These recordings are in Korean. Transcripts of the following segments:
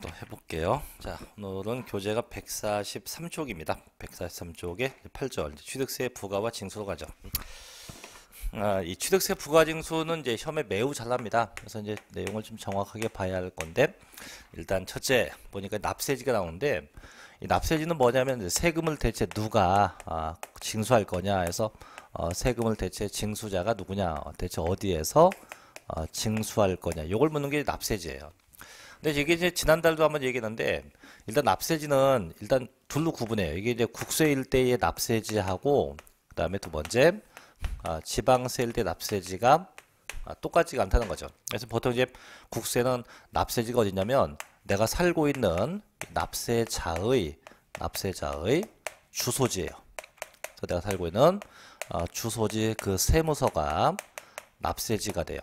또 해볼게요. 자, 오늘은 교재가 143쪽입니다. 143쪽에 8절 취득세 부과와 징수로 가죠. 음. 아, 이 취득세 부과 징수는 이제 시험에 매우 잘납니다. 그래서 이제 내용을 좀 정확하게 봐야 할 건데 일단 첫째 보니까 납세지가 나오는데 이 납세지는 뭐냐면 세금을 대체 누가 아, 징수할 거냐 해서 어, 세금을 대체 징수자가 누구냐 어, 대체 어디에서 어, 징수할 거냐 요걸 묻는 게 납세지예요. 근데 이게 이제 지난달도 한번 얘기했는데 일단 납세지는 일단 둘로 구분해요. 이게 이제 국세일 때의 납세지하고 그다음에 두 번째 아, 지방세일 때 납세지가 아, 똑같지가 않다는 거죠. 그래서 보통 이제 국세는 납세지가 어디냐면 내가 살고 있는 납세자의 납세자의 주소지예요. 그래서 내가 살고 있는 아, 주소지 그 세무서가 납세지가 돼요.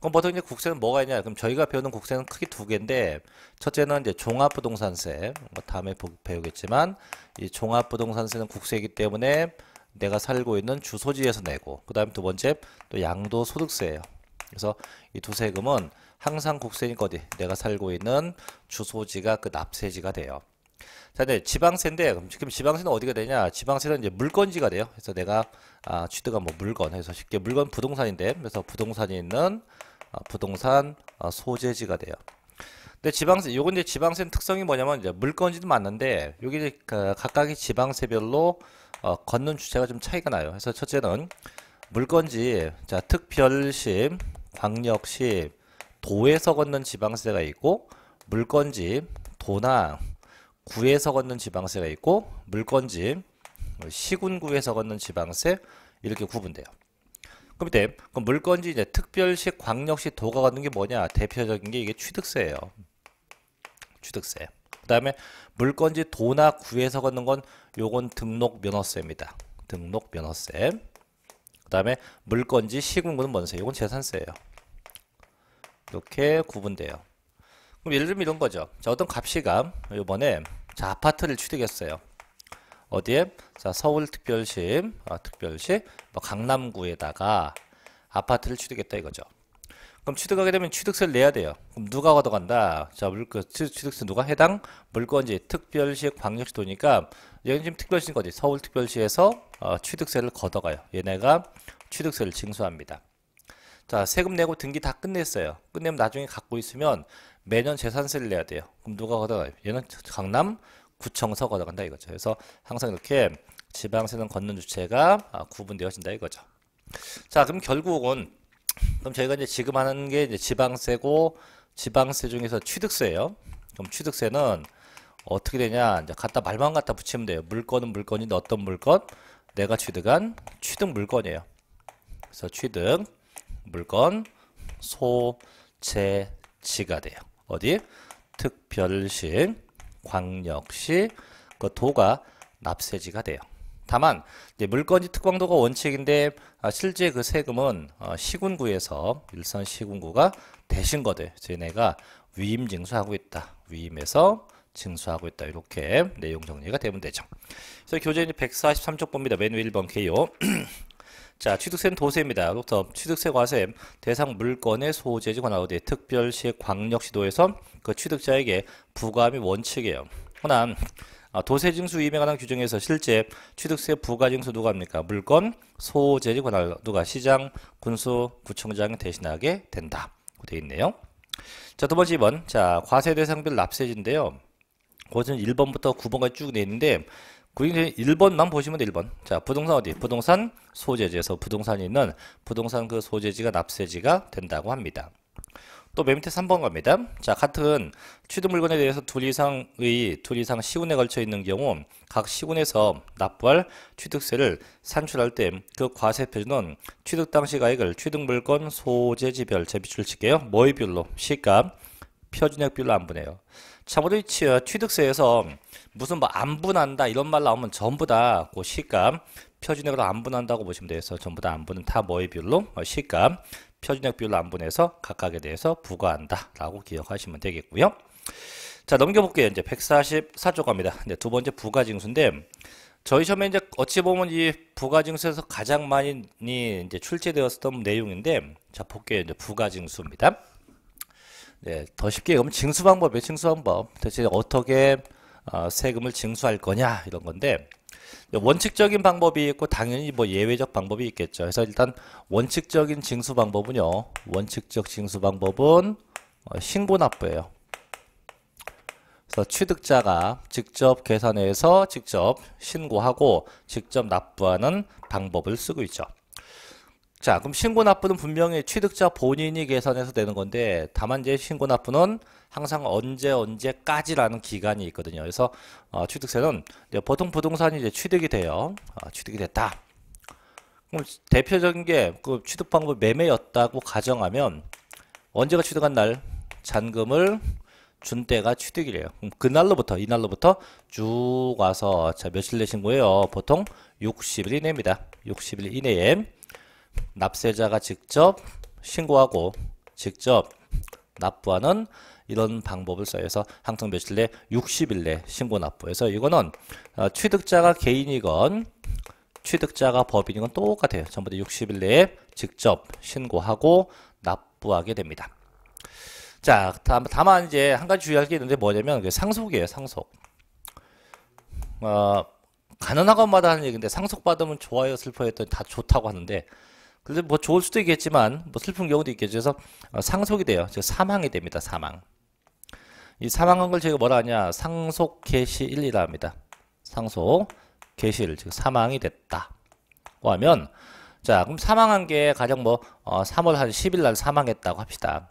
그럼 보통 이제 국세는 뭐가 있냐? 그럼 저희가 배우는 국세는 크게 두 개인데 첫째는 이제 종합부동산세, 뭐 다음에 배우겠지만 이 종합부동산세는 국세이기 때문에 내가 살고 있는 주소지에서 내고 그다음 에두 번째 또 양도소득세예요. 그래서 이 두 세금은 항상 국세니까 어디 내가 살고 있는 주소지가 그 납세지가 돼요. 자, 근데 지방세인데 그럼 지금 지방세는 어디가 되냐? 지방세는 이제 물건지가 돼요. 그래서 내가 아, 취득한 뭐 물건 해서 쉽게 물건 부동산인데 그래서 부동산이 있는 아, 부동산 아, 소재지가 돼요. 근데 지방세 요건 이제 지방세는 특성이 뭐냐면 이제 물건지도 맞는데 여기 이제 각각의 지방세별로 어, 걷는 주체가 좀 차이가 나요. 그래서 첫째는 물건지 자 특별시, 광역시, 도에서 걷는 지방세가 있고 물건지, 도나 구에서 걷는 지방세가 있고 물건지, 뭐 시군구에서 걷는 지방세 이렇게 구분돼요. 그 밑에 그 물건지 이제 특별시 광역시 도가 갖는 게 뭐냐 대표적인 게 이게 취득세예요. 취득세. 그다음에 물건지 도나 구에서 걷는 건 요건 등록 면허세입니다. 등록 면허세. 그다음에 물건지 시군구는 뭔세? 요건 재산세예요. 이렇게 구분돼요. 그럼 예를 들면 이런 거죠. 자, 어떤 값이감 요번에 자, 아파트를 취득했어요. 어디에? 자, 서울특별시, 아, 특별시, 뭐 강남구에다가 아파트를 취득했다 이거죠. 그럼 취득하게 되면 취득세를 내야 돼요. 그럼 누가 가져간다? 자, 물건 그 취득세 누가 해당 물건지 특별시 광역시 도니까 여기 지금 특별시인 거지. 서울특별시에서 어, 취득세를 걷어가요. 얘네가 취득세를 징수합니다. 자, 세금 내고 등기 다 끝냈어요. 끝내면 나중에 갖고 있으면 매년 재산세를 내야 돼요. 그럼 누가 걷어가요? 얘는 강남 구청서가 들어간다 이거죠. 그래서 항상 이렇게 지방세는 걷는 주체가 아, 구분되어진다 이거죠. 자, 그럼 결국은 그럼 저희가 이제 지금 하는 게 이제 지방세고 지방세 중에서 취득세예요. 그럼 취득세는 어떻게 되냐? 이제 갖다 말만 갖다 붙이면 돼요. 물건은 물건인데 어떤 물건? 내가 취득한 취득 물건이에요. 그래서 취득 물건 소재지가 돼요. 어디? 특별시 광 역시 그 도가 납세지가 돼요. 다만 물건지 특광도가 원칙인데 아, 실제 그 세금은 어, 시군구에서 일선 시군구가 대신 거대 쟤네가 위임 징수하고 있다. 위임에서 징수하고 있다. 이렇게 내용 정리가 되면 되죠. 그래서 교재는 143쪽 봅니다. 맨위 1번 개요. 자, 취득세는 도세입니다. 그럼 취득세 과세 대상 물건의 소재지 관하고대 특별시 광역시도에서 그 취득자에게 부과함이 원칙이에요. 호남 아, 도세징수 임에 관한 규정에서 실제 취득세 부과징수 누가 합니까? 물건, 소재지 관할 누가 시장, 군수, 구청장 대신하게 된다. 되어 있네요. 자, 두 번째 2번. 자, 과세 대상별 납세지인데요. 그은 1번부터 9번까지 쭉 내는데 1번만 보시면 1번. 자, 부동산 어디? 부동산 소재지에서 부동산이 있는 부동산 그 소재지가 납세지가 된다고 합니다. 또 맨 밑에 3번 갑니다. 자, 같은 취득 물건에 대해서 둘 이상의 둘 이상 시군에 걸쳐 있는 경우 각 시군에서 납부할 취득세를 산출할 때 그 과세 표준은 취득 당시 가액을 취득 물건 소재지별 재비출 칙에요 뭐의 비율로? 시가 표준액 비율로 안 보내요. 참고로 취득세에서 무슨 뭐 안분한다 이런 말 나오면 전부 다그 시감 표준액으로 안분한다고 보시면 되 돼서 전부 다 안분은 다 뭐의 비율로 시감 어, 표준액 비율로 안분해서 각각에 대해서 부과한다라고 기억하시면 되겠고요. 자 넘겨볼게요. 이제 144조 갑니다. 이제 두 번째 부가징수인데 저희 시험에 이제 어찌 보면 이 부가징수에서 가장 많이 이제 출제되었던 내용인데 자 볼게요. 이제 부가징수입니다. 네, 더 쉽게 그러면 징수 방법이에요. 징수 방법. 대체 어떻게 어, 세금을 징수할 거냐 이런 건데 원칙적인 방법이 있고 당연히 뭐 예외적 방법이 있겠죠. 그래서 일단 원칙적인 징수 방법은요. 원칙적 징수 방법은 어, 신고 납부예요. 그래서 취득자가 직접 계산해서 직접 신고하고 직접 납부하는 방법을 쓰고 있죠. 자, 그럼 신고 납부는 분명히 취득자 본인이 계산해서 되는 건데 다만 이제 신고 납부는 항상 언제 언제까지라는 기간이 있거든요. 그래서 어, 취득세는 보통 부동산이 이제 취득이 돼요. 아, 취득이 됐다. 그럼 대표적인 게그 취득 방법 매매였다고 가정하면 언제가 취득한 날 잔금을 준 때가 취득이래요. 그럼 그날로부터 이날로부터 쭉 와서 자 며칠 내신거예요 보통 60일 이내입니다. 60일 이내에 납세자가 직접 신고하고 직접 납부하는 이런 방법을 써서 항상 며칠 내 60일 내 신고 납부해서 이거는 어, 취득자가 개인이건 취득자가 법인이건 똑같아요. 전부 다 60일 내에 직접 신고하고 납부하게 됩니다. 자, 다만 이제 한 가지 주의할 게 있는데 뭐냐면 상속이에요. 상속. 어, 가능한 것마다 하는 얘기인데 상속받으면 좋아요 슬퍼했더니 다 좋다고 하는데 그래서 뭐 좋을 수도 있겠지만 뭐 슬픈 경우도 있겠죠. 그래서 어, 상속이 돼요. 즉 사망이 됩니다. 사망. 이 사망한 걸 저희가 뭐라 하냐? 상속 개시일이라 합니다. 상속 개시일 즉 사망이 됐다고 뭐 하면 자 그럼 사망한 게 가장 뭐 어, 3월 한 10일 날 사망했다고 합시다.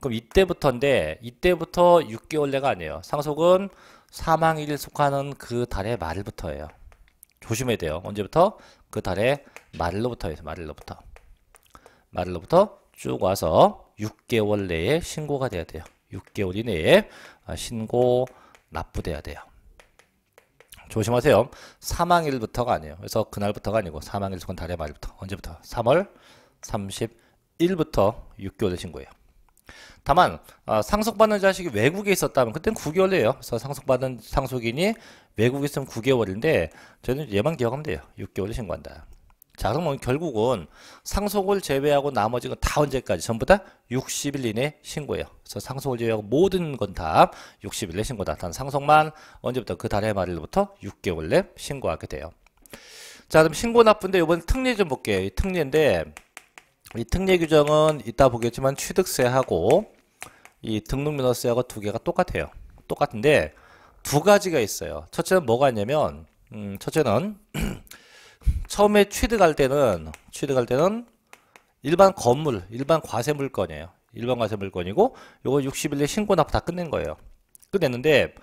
그럼 이때부터인데 이때부터 6개월내가 아니에요. 상속은 사망일 속하는 그 달의 말부터예요. 조심해야 돼요. 언제부터? 그 달의 말로부터 해서 말로부터 말로부터 쭉 와서 6개월 내에 신고가 돼야 돼요. 6개월 이내에 아, 신고 납부돼야 돼요. 조심하세요. 사망일부터가 아니에요. 그래서 그날부터가 아니고 사망일 속은 달의 말부터 언제부터? 3월 31일부터 6개월 되신 거예요. 다만 아, 상속받는 자식이 외국에 있었다면 그땐 9개월이에요. 그래서 상속받은 상속인이 외국에 있으면 9개월인데 저는 얘만 기억하면 돼요. 6개월에 신고한다. 자, 그러면 결국은 상속을 제외하고 나머지 건 다 언제까지? 전부 다 60일 이내 신고예요. 그래서 상속을 제외하고 모든 건 다 60일 내 신고다. 단 상속만 언제부터 그 달의 말일부터 6개월 내 신고하게 돼요. 자, 그럼 신고 납부인데 이번 특례 좀 볼게요. 이 특례인데 이 특례 규정은 이따 보겠지만 취득세하고 이 등록면허세하고 두 개가 똑같아요. 똑같은데 두 가지가 있어요. 첫째는 뭐가 있냐면 음, 첫째는 처음에 취득할 때는 취득할 때는 일반 건물, 일반 과세물건이에요. 일반 과세물건이고 요거 60일 내 신고 납부 다 끝낸 거예요. 끝냈는데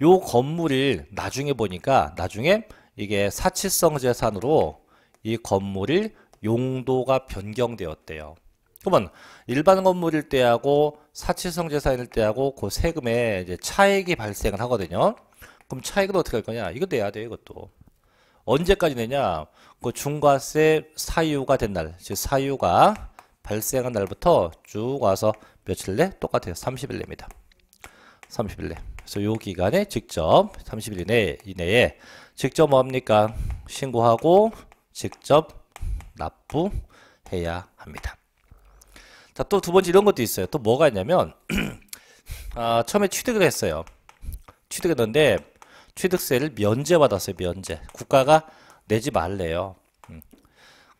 요 건물이 나중에 보니까 나중에 이게 사치성 재산으로 이 건물이 용도가 변경되었대요. 그러면 일반 건물일 때하고 사치성 재산일 때하고 그 세금에 이제 차액이 발생을 하거든요. 그럼 차액은 어떻게 할 거냐? 이거 내야 돼요, 이것도. 언제까지 내냐? 그 중과세 사유가 된 날, 즉 사유가 발생한 날부터 쭉 와서 며칠 내? 똑같아요. 30일 내입니다. 30일 내. 그래서 요 기간에 직접 30일 이내, 이내에 직접 뭡니까? 신고하고 직접 납부해야 합니다. 자, 또 두 번째 이런 것도 있어요. 또 뭐가 있냐면 아, 처음에 취득을 했어요. 취득했는데 취득세를 면제받았어요. 면제. 국가가 내지 말래요. 음.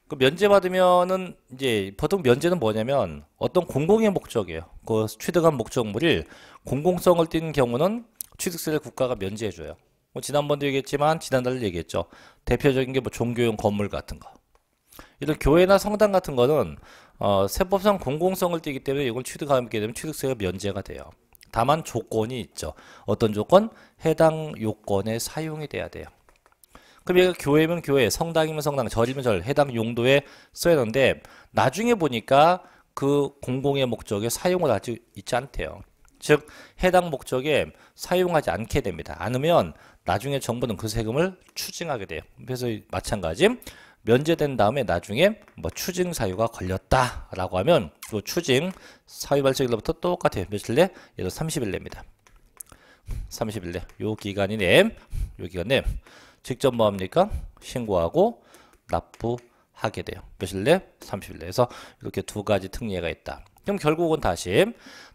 그 면제받으면은 이제 보통 면제는 뭐냐면 어떤 공공의 목적이에요. 그 취득한 목적물이 공공성을 띠는 경우는 취득세를 국가가 면제해줘요. 뭐 지난번도 얘기했지만 지난달도 얘기했죠. 대표적인 게 뭐 종교용 건물 같은 거. 이런 교회나 성당 같은 거는 어, 세법상 공공성을 띠기 때문에 이걸 취득하게 되면 취득세가 면제가 돼요. 다만 조건이 있죠. 어떤 조건? 해당 요건에 사용이 돼야 돼요. 그럼 얘가 교회면 교회, 성당이면 성당, 절이면 절, 해당 용도에 써야 되는데 나중에 보니까 그 공공의 목적에 사용을 아직 있지 않대요. 즉 해당 목적에 사용하지 않게 됩니다. 않으면 나중에 정부는 그 세금을 추징하게 돼요. 그래서 마찬가지 면제된 다음에 나중에 뭐 추징 사유가 걸렸다라고 하면 이 추징 사유 발생일로부터 똑같아요. 며칠 내? 얘도 30일 내입니다. 30일 내. 요 기간이 내. 요 기간 내. 직접 뭐 합니까? 신고하고 납부하게 돼요. 며칠 내? 30일 내. 에서 이렇게 두 가지 특례가 있다. 그럼 결국은 다시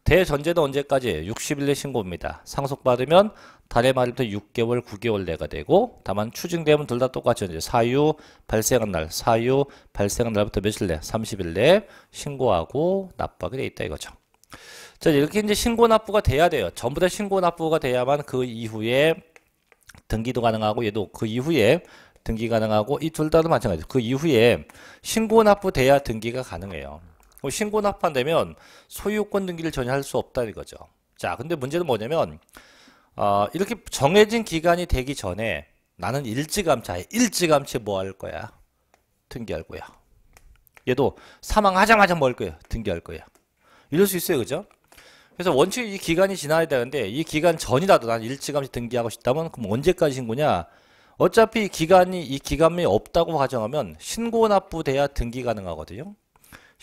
대전제는 언제까지? 60일내 신고입니다. 상속받으면 달에 말부터 6개월, 9개월 내가 되고 다만 추징되면 둘 다 똑같이 이제 사유 발생한 날, 사유 발생한 날부터 며칠 내? 30일 내 신고하고 납부하게 돼 있다 이거죠. 자 이렇게 이제 신고 납부가 돼야 돼요. 전부 다 신고 납부가 돼야만 그 이후에 등기도 가능하고 얘도 그 이후에 등기 가능하고 이 둘 다도 마찬가지예그 이후에 신고 납부돼야 등기가 가능해요. 뭐 신고 납환되면 소유권 등기를 전혀 할 수 없다 이거죠. 자, 근데 문제는 뭐냐면 어, 이렇게 정해진 기간이 되기 전에 나는 일찌감치 일찌감치 뭐 뭐할 거야? 등기할 거야. 얘도 사망하자마자 뭐 할 거야? 등기할 거야. 이럴 수 있어요, 그죠? 그래서 원칙이 이 기간이 지나야 되는데 이 기간 전이라도 난 일찌감치 등기하고 싶다면 그럼 언제까지 신고냐? 어차피 기간이 이 기간이 없다고 가정하면 신고 납부돼야 등기 가능하거든요.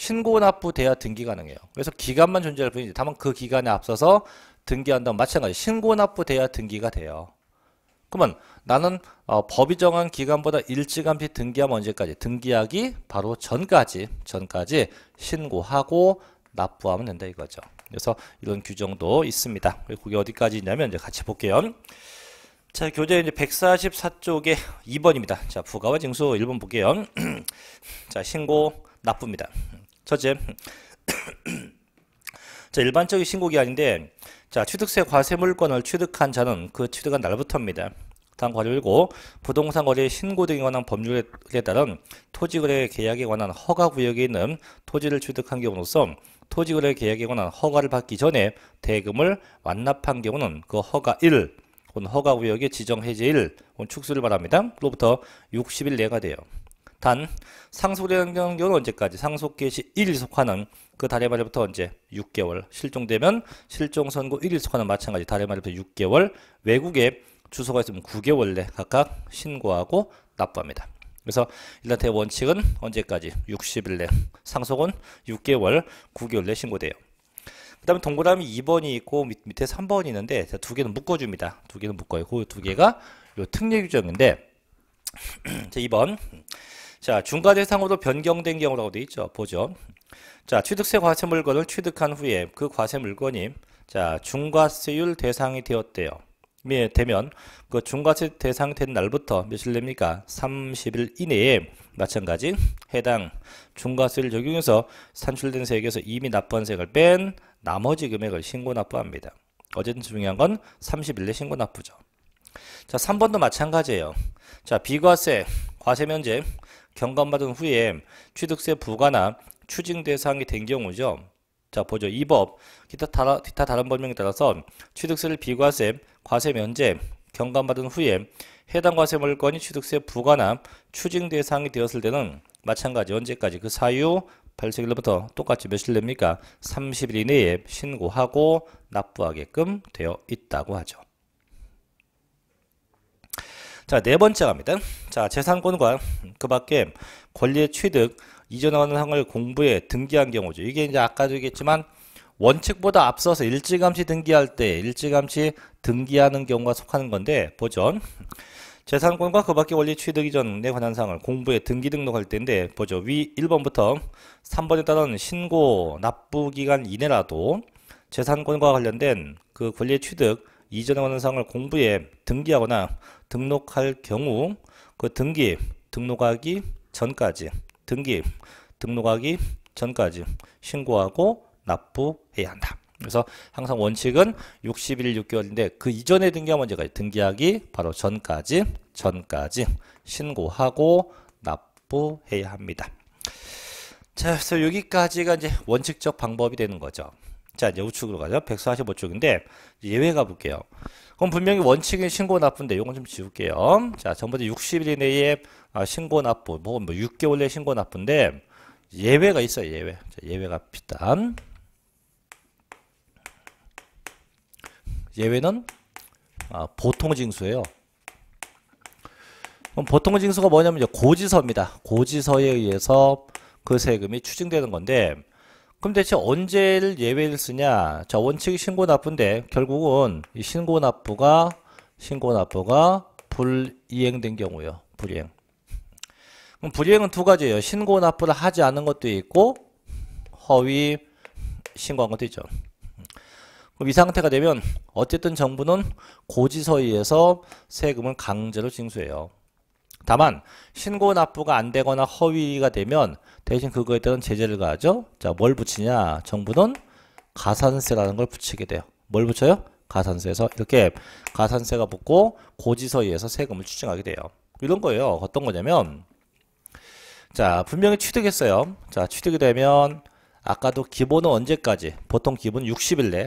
신고납부돼야 등기 가능해요. 그래서 기간만 존재할 뿐이지 다만 그 기간에 앞서서 등기한다면 마찬가지 신고납부돼야 등기가 돼요. 그러면 나는 어, 법이 정한 기간보다 일찌감치 등기하면 언제까지? 등기하기 바로 전까지 전까지 신고하고 납부하면 된다 이거죠. 그래서 이런 규정도 있습니다. 그게 어디까지 있냐면 이제 같이 볼게요. 자, 교재 이제 144쪽에 2번입니다. 자, 부가와 징수 1번 볼게요. 자, 신고 납부입니다. 첫째, 자, 일반적인 신고기아닌데 자, 취득세 과세물건을 취득한 자는 그 취득한 날부터입니다. 다음 과제 읽고 부동산 거래 신고 등에 관한 법률에 따른 토지거래 계약에 관한 허가 구역에 있는 토지를 취득한 경우로서 토지거래 계약에 관한 허가를 받기 전에 대금을 완납한 경우는 그 허가 1 혹은 허가 구역의 지정 해제 1 혹은 축소를 말합니다. 로부터 60일 내가 돼요. 단 상속이라는 경우는 언제까지 상속 개시 1일 속하는 그 달의 말부터 언제 6개월 실종되면 실종 선고 1일 속하는 마찬가지 달의 말부터 6개월 외국에 주소가 있으면 9개월 내 각각 신고하고 납부합니다. 그래서 일단 대원칙은 언제까지 60일 내 상속은 6개월 9개월 내 신고돼요. 그 다음에 동그라미 2번이 있고 밑, 밑에 3번이 있는데 두 개는 묶어줍니다. 두 개는 묶어요. 그두 개가 요 특례 규정인데 자, 2번 자, 중과 대상으로 변경된 경우라고 되어 있죠. 보죠. 자, 취득세 과세 물건을 취득한 후에 그 과세 물건이 자, 중과세율 대상이 되었대요. 예, 되면 그 중과세 대상 된 날부터 며칠 됩니까? 30일 이내에 마찬가지 해당 중과세를 적용해서 산출된 세액에서 이미 납부한 세액을 뺀 나머지 금액을 신고 납부합니다. 어쨌든 중요한 건 30일 내 신고 납부죠. 자, 3번도 마찬가지예요. 자, 비과세, 과세 면제 경감받은 후에 취득세 부과나 추징 대상이 된 경우죠. 자, 보죠. 이 법, 기타, 다라, 기타 다른 법령에 따라서 취득세를 비과세, 과세 면제, 경감받은 후에 해당 과세 물건이 취득세 부과나 추징 대상이 되었을 때는 마찬가지 언제까지 그 사유 발생일로부터 똑같이 며칠 됩니까? 30일 이내에 신고하고 납부하게끔 되어 있다고 하죠. 자, 네 번째 갑니다. 자, 재산권과 그 밖에 권리의 취득, 이전하는 항을 공부에 등기한 경우죠. 이게 이제 아까도 얘기했지만 원칙보다 앞서서 일찌감치 등기할 때 일찌감치 등기하는 경우가 속하는 건데 보죠. 재산권과 그밖에 원리 취득 이전에 관한 사항을 공부에 등기 등록할 때인데 보죠. 위 1번부터 3번에 따른 신고 납부 기간 이내라도 재산권과 관련된 그 권리 취득 이전에 관한 사항을 공부에 등기하거나 등록할 경우 그 등기 등록하기 전까지 등기 등록하기 전까지 신고하고 납부해야 한다. 그래서 항상 원칙은 60일 6개월인데 그 이전에 등기하면 제가 등기하기 바로 전까지 전까지 신고하고 납부해야 합니다. 자, 그래서 여기까지가 이제 원칙적 방법이 되는 거죠. 자, 이제 우측으로 가죠. 145쪽인데 예외가 볼게요. 그럼 분명히 원칙은 신고 납부인데 이건 좀 지울게요. 자, 전부다 60일 이내에 아, 신고 납부, 혹뭐 6개월 내에 신고 납부인데 예외가 있어요, 예외. 자, 예외가 비단 예외는 아, 보통 징수예요. 그럼 보통 징수가 뭐냐면 이제 고지서입니다. 고지서에 의해서 그 세금이 추징되는 건데 그럼 대체 언제를 예외를 쓰냐? 자, 원칙이 신고납부인데 결국은 이 신고납부가 신고납부가 불이행된 경우요. 불이행. 그럼 불이행은 두 가지예요. 신고납부를 하지 않은 것도 있고 허위 신고한 것도 있죠. 그럼 이 상태가 되면 어쨌든 정부는 고지서에 의해서 세금을 강제로 징수해요. 다만 신고 납부가 안 되거나 허위가 되면 대신 그거에 따른 제재를 가하죠. 자, 뭘 붙이냐? 정부는 가산세라는 걸 붙이게 돼요. 뭘 붙여요? 가산세에서 이렇게 가산세가 붙고 고지서에서 세금을 추징하게 돼요. 이런 거예요. 어떤 거냐면 자, 분명히 취득했어요. 자, 취득이 되면 아까도 기본은 언제까지? 보통 기본 60일 내.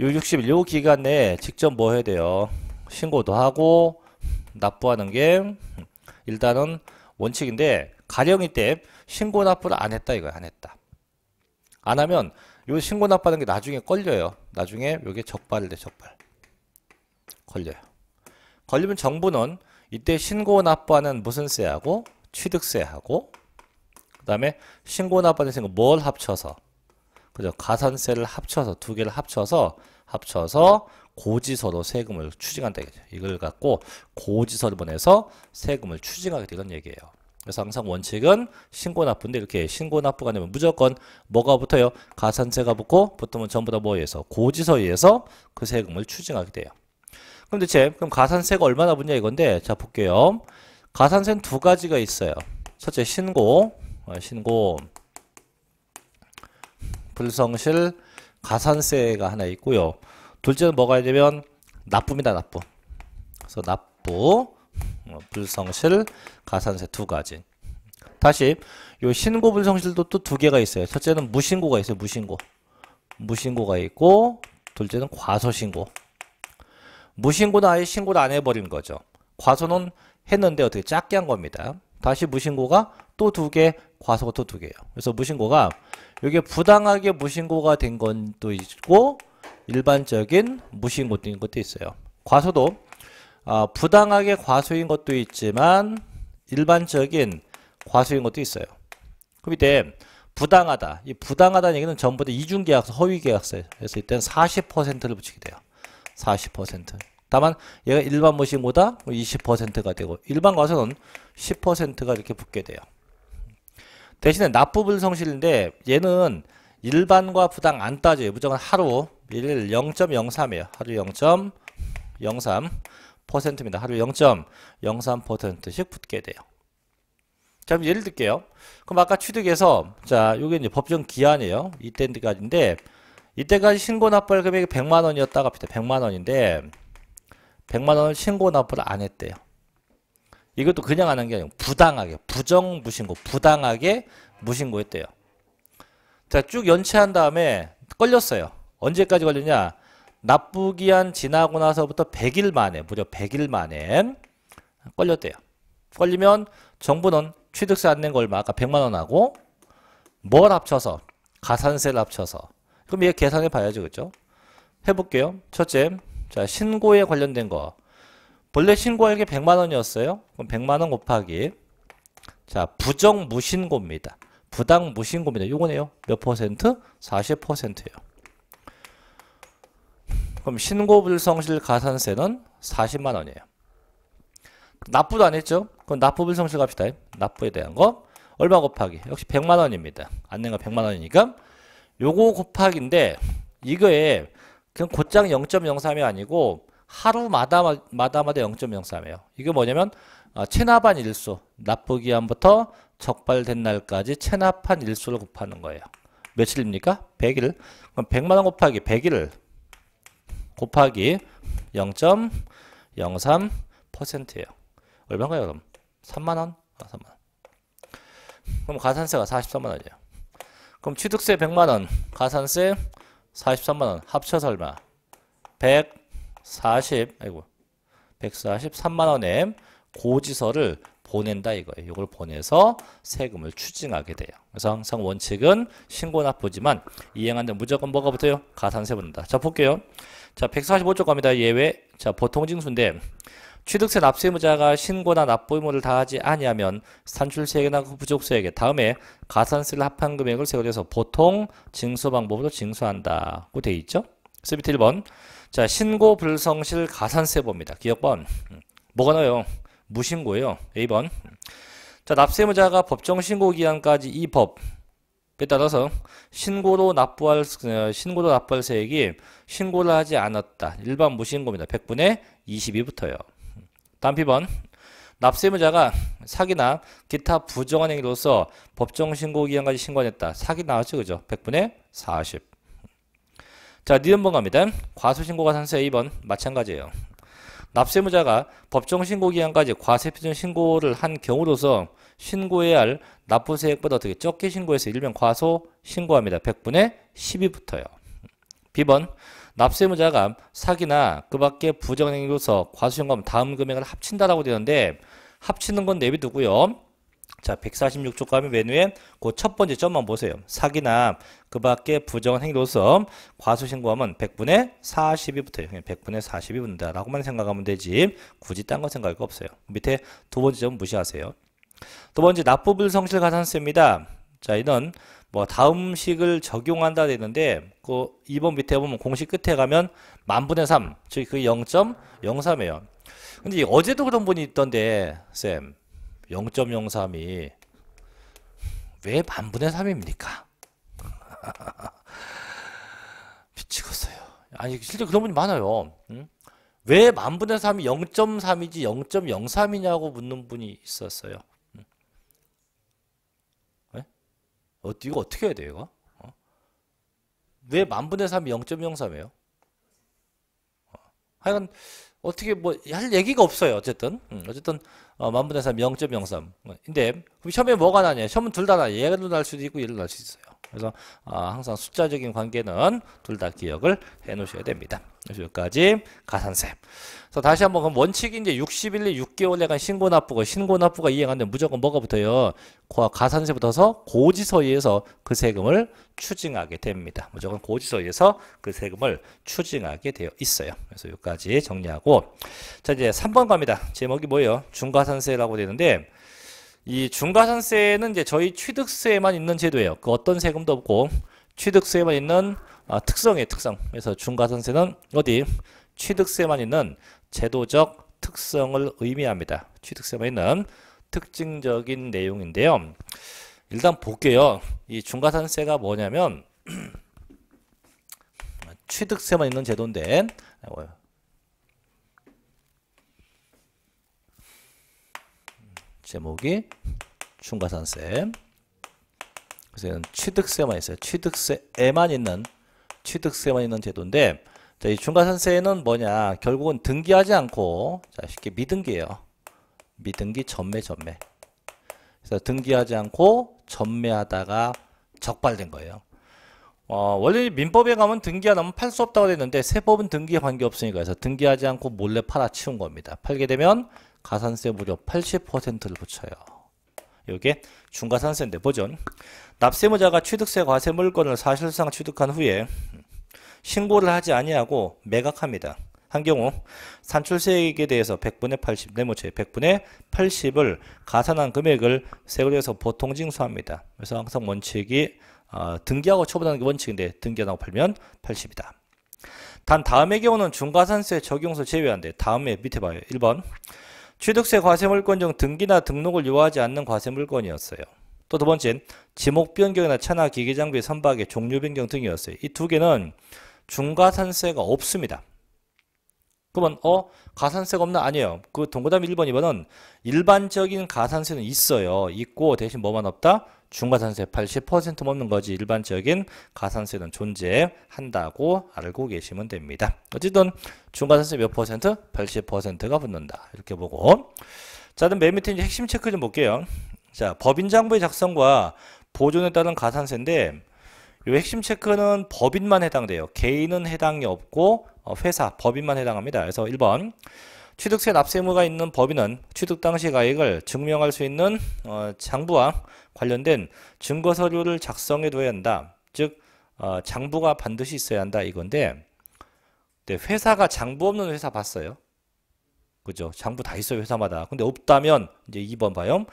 요 60일 요 기간 내에 직접 뭐 해야 돼요? 신고도 하고 납부하는 게 일단은 원칙인데 가령이 때 신고 납부를 안 했다 이거야 안 했다 안 하면 요 신고 납부하는 게 나중에 걸려요 나중에 요게 적발을 돼 적발 걸려요 걸리면 정부는 이때 신고 납부하는 무슨 세하고 취득세하고 그 다음에 신고 납부하는 세금 뭘 합쳐서 그죠 가산세를 합쳐서 두 개를 합쳐서 합쳐서 고지서로 세금을 추징한다 이걸 갖고 고지서를 보내서 세금을 추징하게 되는 얘기예요. 그래서 항상 원칙은 신고납부인데 이렇게 신고납부가 되면 무조건 뭐가 붙어요? 가산세가 붙고 붙으면 전부 다 뭐에 서 고지서에 의해서 그 세금을 추징하게 돼요. 그럼 대체 그럼 가산세가 얼마나 붙냐 이건데 자 볼게요. 가산세는 두 가지가 있어요. 첫째 신고, 어, 신고 불성실 가산세가 하나 있고요. 둘째는 뭐가 되면 나쁨이다 나쁨 그래서 나쁘 어, 불성실 가산세 두 가지 다시 요 신고 불성실도 또 두 개가 있어요 첫째는 무신고가 있어요 무신고 무신고가 있고 둘째는 과소신고 무신고는 아예 신고를 안 해버린 거죠 과소는 했는데 어떻게 작게 한 겁니다 다시 무신고가 또 두 개, 과소가 또 두 개예요. 그래서 무신고가 이게 부당하게 무신고가 된것도 있고 일반적인 무시인 것도 있는 것도 있어요. 과소도 어, 부당하게 과소인 것도 있지만 일반적인 과소인 것도 있어요. 그 밑에 부당하다. 이 부당하다는 얘기는 전부 다 이중계약서, 허위계약서에서 이때 40%를 붙이게 돼요. 40%. 다만 얘가 일반 무시보다 20%가 되고 일반 과소는 10%가 이렇게 붙게 돼요. 대신에 납부불성실인데 얘는 일반과 부당 안 따져요. 무조건 하루 1 0.03이에요. 하루 0.03%입니다. 하루 0.03%씩 붙게 돼요. 자, 예를 들게요. 그럼 아까 취득해서 자, 요게 이제 법정 기한이에요. 이때까지인데 이때까지 신고 납부할 금액이 100만 원이었다가 100만 원인데 100만 원을 신고 납부를 안 했대요. 이것도 그냥 하는 게 아니고 부당하게 부정 무신고 부당하게 무신고했대요. 자, 쭉 연체한 다음에 걸렸어요. 언제까지 걸렸냐 납부기한 지나고 나서부터 100일 만에, 무려 100일 만에 걸렸대요. 걸리면 정부는 취득세 안낸거 얼마? 아까 100만 원하고 뭘 합쳐서? 가산세를 합쳐서. 그럼 얘 계산해 봐야죠. 그죠? 해볼게요. 첫째, 자 신고에 관련된 거. 본래 신고액이 100만 원이었어요. 그럼 100만 원 곱하기 자 부정무신고입니다. 부당 무신고입니다. 요거네요. 몇 퍼센트? 40%예요. 그럼 신고불성실 가산세는 40만 원이에요. 납부도 안 했죠? 그럼 납부불성실 갑시다. 납부에 대한 거. 얼마 곱하기? 역시 100만 원입니다. 안내가 100만 원이니까. 요거 곱하기인데 이거에 그냥 곧장 0.03이 아니고 하루마다 마다마다 0.03이에요. 이게 뭐냐면 아, 체납한 일수 납부기한부터 적발된 날까지 체납한 일수를 곱하는 거예요. 며칠입니까? 100일. 그럼 100만 원 곱하기 100일 곱하기 0.03%예요. 얼마인가요, 그럼? 3만 원? 아, 3만 원. 그럼 가산세가 43만 원이에요. 그럼 취득세 100만 원, 가산세 43만 원, 합쳐서 얼마? 140, 아이고. 143만 원의 고지서를 보낸다 이거예요. 이걸 보내서 세금을 추징하게 돼요. 그래서 항상 원칙은 신고 납부지만 이행하데 무조건 뭐가 붙어요? 가산세 붙는다. 자 볼게요. 자 145조 갑니다. 예외. 자 보통 징수인데 취득세 납세 의무자가 신고나 납부 의무를 다하지 아니하면 산출세액이나 그 부족세액에 다음에 가산세를 합한 금액을 세율해서 보통 징수 방법으로 징수한다고 돼 있죠. 스비트 1번. 자, 신고 불성실 가산세법니다 기억번. 뭐가 나요? 무신고예요. A번. 자, 납세무자가 법정 신고 기한까지 이 법에 따라서 신고로 납부할 어, 신고로 납부할 세액이 신고를 하지 않았다. 일반 무신고입니다. 100분의 22부터요. 단피번. 납세무자가 사기나 기타 부정한 행위로서 법정 신고 기한까지 신고했다. 사기 나왔죠, 그죠? 100분의 40. 자, 니은번 갑니다. 과소신고가 산세 2번 마찬가지예요. 납세무자가 법정신고기한까지 과세표준 신고를 한 경우로서 신고해야 할 납부세액보다 어떻게 적게 신고해서 일명 과소 신고합니다. 100분의 10이부터요. 비번 납세무자가 사기나 그 밖에 부정행위로서 과소신고하면 다음 금액을 합친다라고 되는데 합치는 건 내비두고요. 자, 146쪽 가면 메뉴엔 그첫 번째 점만 보세요. 사기나 그 밖에 부정한 행위로서 과수신고하면 100분의 4 2부터 100분의 4 2분이다라고만 생각하면 되지 굳이 딴 거 생각할 거 없어요. 밑에 두 번째 점 무시하세요. 두 번째 납부불 성실 가산세입니다. 자, 이는 뭐 다음 식을 적용한다 되는데 그 2번 밑에 보면 공식 끝에 가면 만분의 3, 즉 그0 0 3에요 근데 어제도 그런 분이 있던데 쌤. 0.03이 왜 반분의 3입니까? 미치겠어요. 아니 실제 그런 분이 많아요. 응? 왜 만분의 3이 0.3이지 0.03이냐고 묻는 분이 있었어요. 응? 예? 어, 이거 어떻게 해야 돼요? 이거? 어? 왜 만분의 3이 0.03이에요? 어. 하여간 어떻게 뭐 할 얘기가 없어요. 어쨌든 음, 어쨌든 어, 만분의 3 0.03. 뭐, 근데 그럼 혐에 뭐가 나냐? 혐은 둘 다 나요. 얘도 날 수도 있고 얘도 날수 있어요. 그래서 아, 항상 숫자적인 관계는 둘 다 기억을 해 놓으셔야 됩니다. 여기까지 가산세. 그래서 다시 한번 그럼 원칙이 이제 60일 6개월에간 신고 납부가 신고 납부가 이행하는데 무조건 뭐가 붙어요? 가산세 붙어서 고지서에서 그 세금을 추징하게 됩니다. 무조건 고지서에서 그 세금을 추징하게 되어 있어요. 그래서 여기까지 정리하고 자 이제 3번 갑니다. 제목이 뭐예요? 중과산세라고 되는데 이 중과산세는 이제 저희 취득세에만 있는 제도예요. 그 어떤 세금도 없고 취득세에만 있는 아, 특성의 특성. 그래서 중과산세는 어디 취득세만 있는 제도적 특성을 의미합니다. 취득세만 있는 특징적인 내용인데요. 일단 볼게요. 이 중과산세가 뭐냐면 취득세만 있는 제도인데 어, 제목이 중과산세. 그래서 이건 취득세만 있어요. 취득세에만 있는 취득세만 있는 제도인데 자, 이 중과산세는 뭐냐? 결국은 등기하지 않고 자, 쉽게 미등기예요. 미등기 전매 전매. 그래서 등기하지 않고 전매하다가 적발된 거예요. 어, 원래 민법에 가면 등기하면 팔 수 없다고 되는데 세법은 등기에 관계없으니까 해서 등기하지 않고 몰래 팔아치운 겁니다. 팔게 되면 가산세 무려 80%를 붙여요. 이게 중가산세인데 보전 납세무자가 취득세 과세 물건을 사실상 취득한 후에 신고를 하지 아니하고 매각합니다. 한 경우 산출세액에 대해서 100분의 80, 내모체 100분의 80을 가산한 금액을 세금으서 보통 징수합니다. 그래서 항상 원칙이 어, 등기하고 처분하는 게 원칙인데 등기하고 팔면 80이다. 단 다음의 경우는 중가산세 적용서 제외한데 다음에 밑에 봐요. 1번 취득세 과세물권 중 등기나 등록을 요하지 않는 과세물권이었어요. 또 두 번째 지목 변경이나 차나 기계 장비 선박의 종류 변경 등이었어요. 이 두 개는 중과산세가 없습니다. 그러면 어 가산세가 없나? 아니에요. 그동그라미 1번, 2번은 일반적인 가산세는 있어요. 있고 대신 뭐만 없다? 중가산세 8 0먹는 거지 일반적인 가산세는 존재한다고 알고 계시면 됩니다. 어쨌든 중가산세 몇 퍼센트? 80%가 붙는다. 이렇게 보고 자, 그럼 맨 밑에 이제 핵심 체크 좀 볼게요. 자, 법인장부의 작성과 보존에 따른 가산세인데 이 핵심 체크는 법인만 해당돼요. 개인은 해당이 없고 어, 회사, 법인만 해당합니다. 그래서 1번 취득세 납세 의무가 있는 법인은 취득 당시 가액을 증명할 수 있는 어, 장부와 관련된 증거 서류를 작성해 둬야 한다. 즉 어, 장부가 반드시 있어야 한다 이건데 회사가 장부 없는 회사 봤어요. 그죠? 장부 다 있어요, 회사마다. 근데 없다면, 이제 2번 봐요.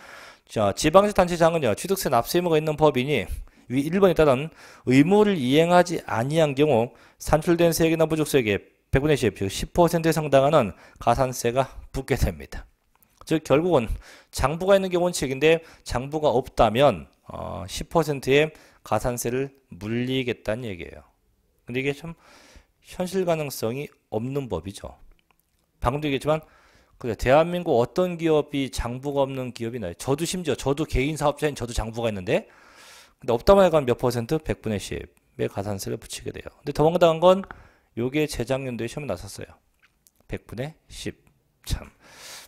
자, 지방세단체장은요, 취득세 납세 의무가 있는 법인이 위 1번에 따른 의무를 이행하지 아니한 경우 산출된 세액이나 부족세액의 100분의 10, 즉 10%에 상당하는 가산세가 붙게 됩니다. 즉 결국은 장부가 있는 게원칙인데 장부가 없다면 어, 10%의 가산세를 물리겠다는 얘기예요. 근데 이게 참 현실 가능성이 없는 법이죠. 방금도 얘기했지만 그래 대한민국 어떤 기업이 장부가 없는 기업이 나요? 저도 심지어 저도 개인 사업자인 저도 장부가 있는데 근데 없다말 해간 몇 퍼센트? 100분의 10의 가산세를 붙이게 돼요. 근데 도망당한 건 요게 재작년도에 시험에 나섰어요. 100분의 10. 참,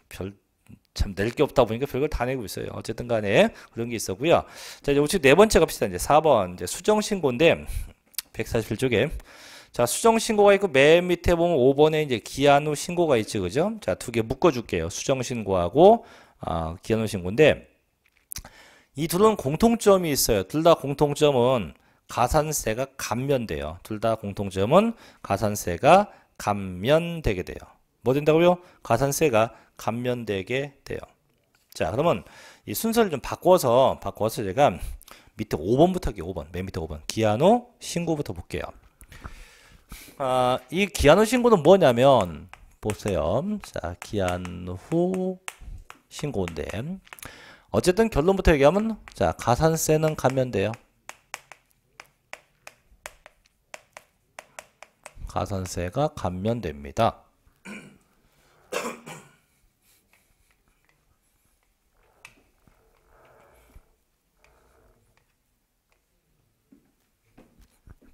별, 참, 낼 게 없다 보니까 별걸 다 내고 있어요. 어쨌든 간에 그런 게 있었고요. 자, 이제 우측 네 번째 갑시다. 이제 4번. 이제 수정신고인데, 141쪽에. 자, 수정신고가 있고, 맨 밑에 보면 5번에 이제 기한 후 신고가 있지, 그죠? 자, 두 개 묶어줄게요. 수정신고하고, 아, 기한 후 신고인데, 이 둘은 공통점이 있어요. 둘 다 공통점은 가산세가 감면돼요. 둘 다 공통점은 가산세가 감면되게 돼요. 뭐 된다고요? 가산세가 감면되게 돼요. 자, 그러면 이 순서를 좀 바꿔서 바꿔서 제가 밑에 5번부터 할게요. 5번. 맨 밑에 5번. 기아노 신고부터 볼게요. 아, 이 기아노 신고는 뭐냐면 보세요. 자, 기아노 신고인데 어쨌든 결론부터 얘기하면 자 가산세는 감면돼요. 가산세가 감면됩니다.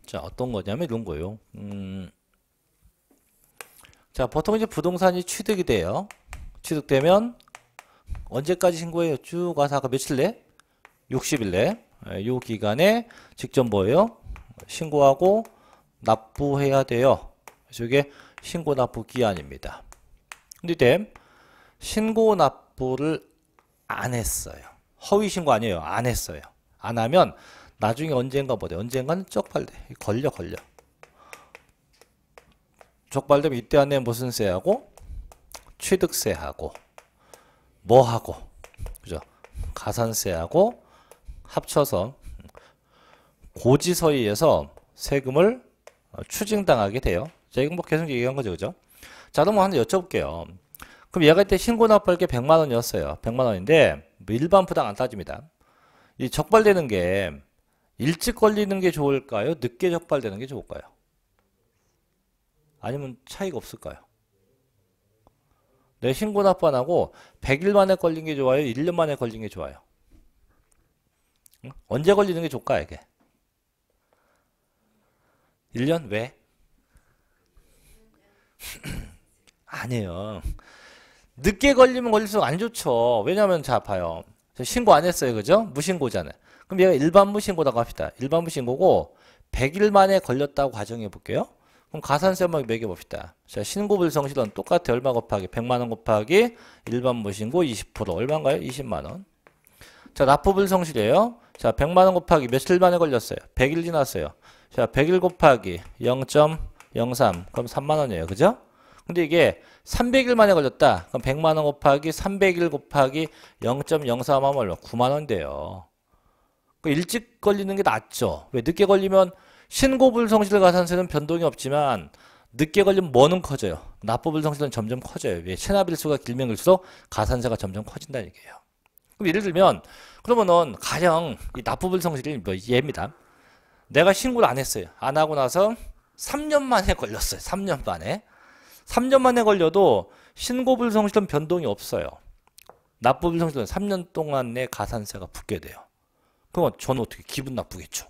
자 어떤 거냐면 이런 거요. 예 음, 자 보통 이제 부동산이 취득이 돼요. 취득되면 언제까지 신고해요? 쭉 와서 아까 며칠 내? 60일 내. 예, 요 기간에 직접 뭐예요? 신고하고 납부해야 돼요. 그래서 이게 신고 납부 기한입니다. 근데 이때 신고 납부를 안 했어요. 허위 신고 아니에요. 안 했어요. 안 하면 나중에 언젠가 뭐래? 언젠가는 쪽팔돼. 걸려 걸려. 적발되면 이때 안에 무슨 세하고 취득세하고 뭐하고 그죠? 가산세하고 합쳐서 고지서의해서 세금을 추징당하게 돼요. 자, 이뭐 계속 얘기한 거죠, 그죠? 자, 그뭐 하나 여쭤볼게요. 그럼 얘가 이때 신고 납부할 게 100만 원이었어요. 100만 원인데 일반 부당 안 따집니다. 이 적발되는 게 일찍 걸리는 게 좋을까요? 늦게 적발되는 게 좋을까요? 아니면 차이가 없을까요? 내 신고 납부 안 하고 100일 만에 걸린 게 좋아요? 1년 만에 걸린 게 좋아요? 응? 언제 걸리는 게 좋을까 이게? 1년? 왜? 아니에요. 늦게 걸리면 걸릴수록 안 좋죠. 왜냐면 자, 아요 신고 안 했어요. 그죠? 무신고잖아요. 그럼 얘가 일반 무신고라고 합시다. 일반 무신고고 100일 만에 걸렸다고 가정해 볼게요. 그럼 가산세 한번 매겨봅시다. 자, 신고불성실은 똑같아. 얼마 곱하기? 100만원 곱하기 일반 무신고 20% 얼마인가요? 20만원. 자, 납부불성실이에요. 자, 100만원 곱하기 며칠 만에 걸렸어요? 100일 지났어요. 자, 100일 곱하기 0.03. 그럼 3만원이에요. 그죠? 근데 이게 300일 만에 걸렸다. 그럼 100만원 곱하기 300일 곱하기 0.03하면 얼마? 9만원 돼요. 그 일찍 걸리는 게 낫죠. 왜 늦게 걸리면 신고불성실 가산세는 변동이 없지만 늦게 걸리면 뭐는 커져요. 납부불성실은 점점 커져요. 왜? 체납일수가 길면 길수록 가산세가 점점 커진다는 얘기예요. 그럼 예를 들면 그러면은 가령 이 납부불성실이 뭐 예입니다. 내가 신고를 안 했어요. 안 하고 나서 3년 만에 걸렸어요. 3년 만에. 3년 만에 걸려도 신고불성실은 변동이 없어요. 납부불성실은 3년 동안내 가산세가 붙게 돼요. 그럼 저는 어떻게 기분 나쁘겠죠.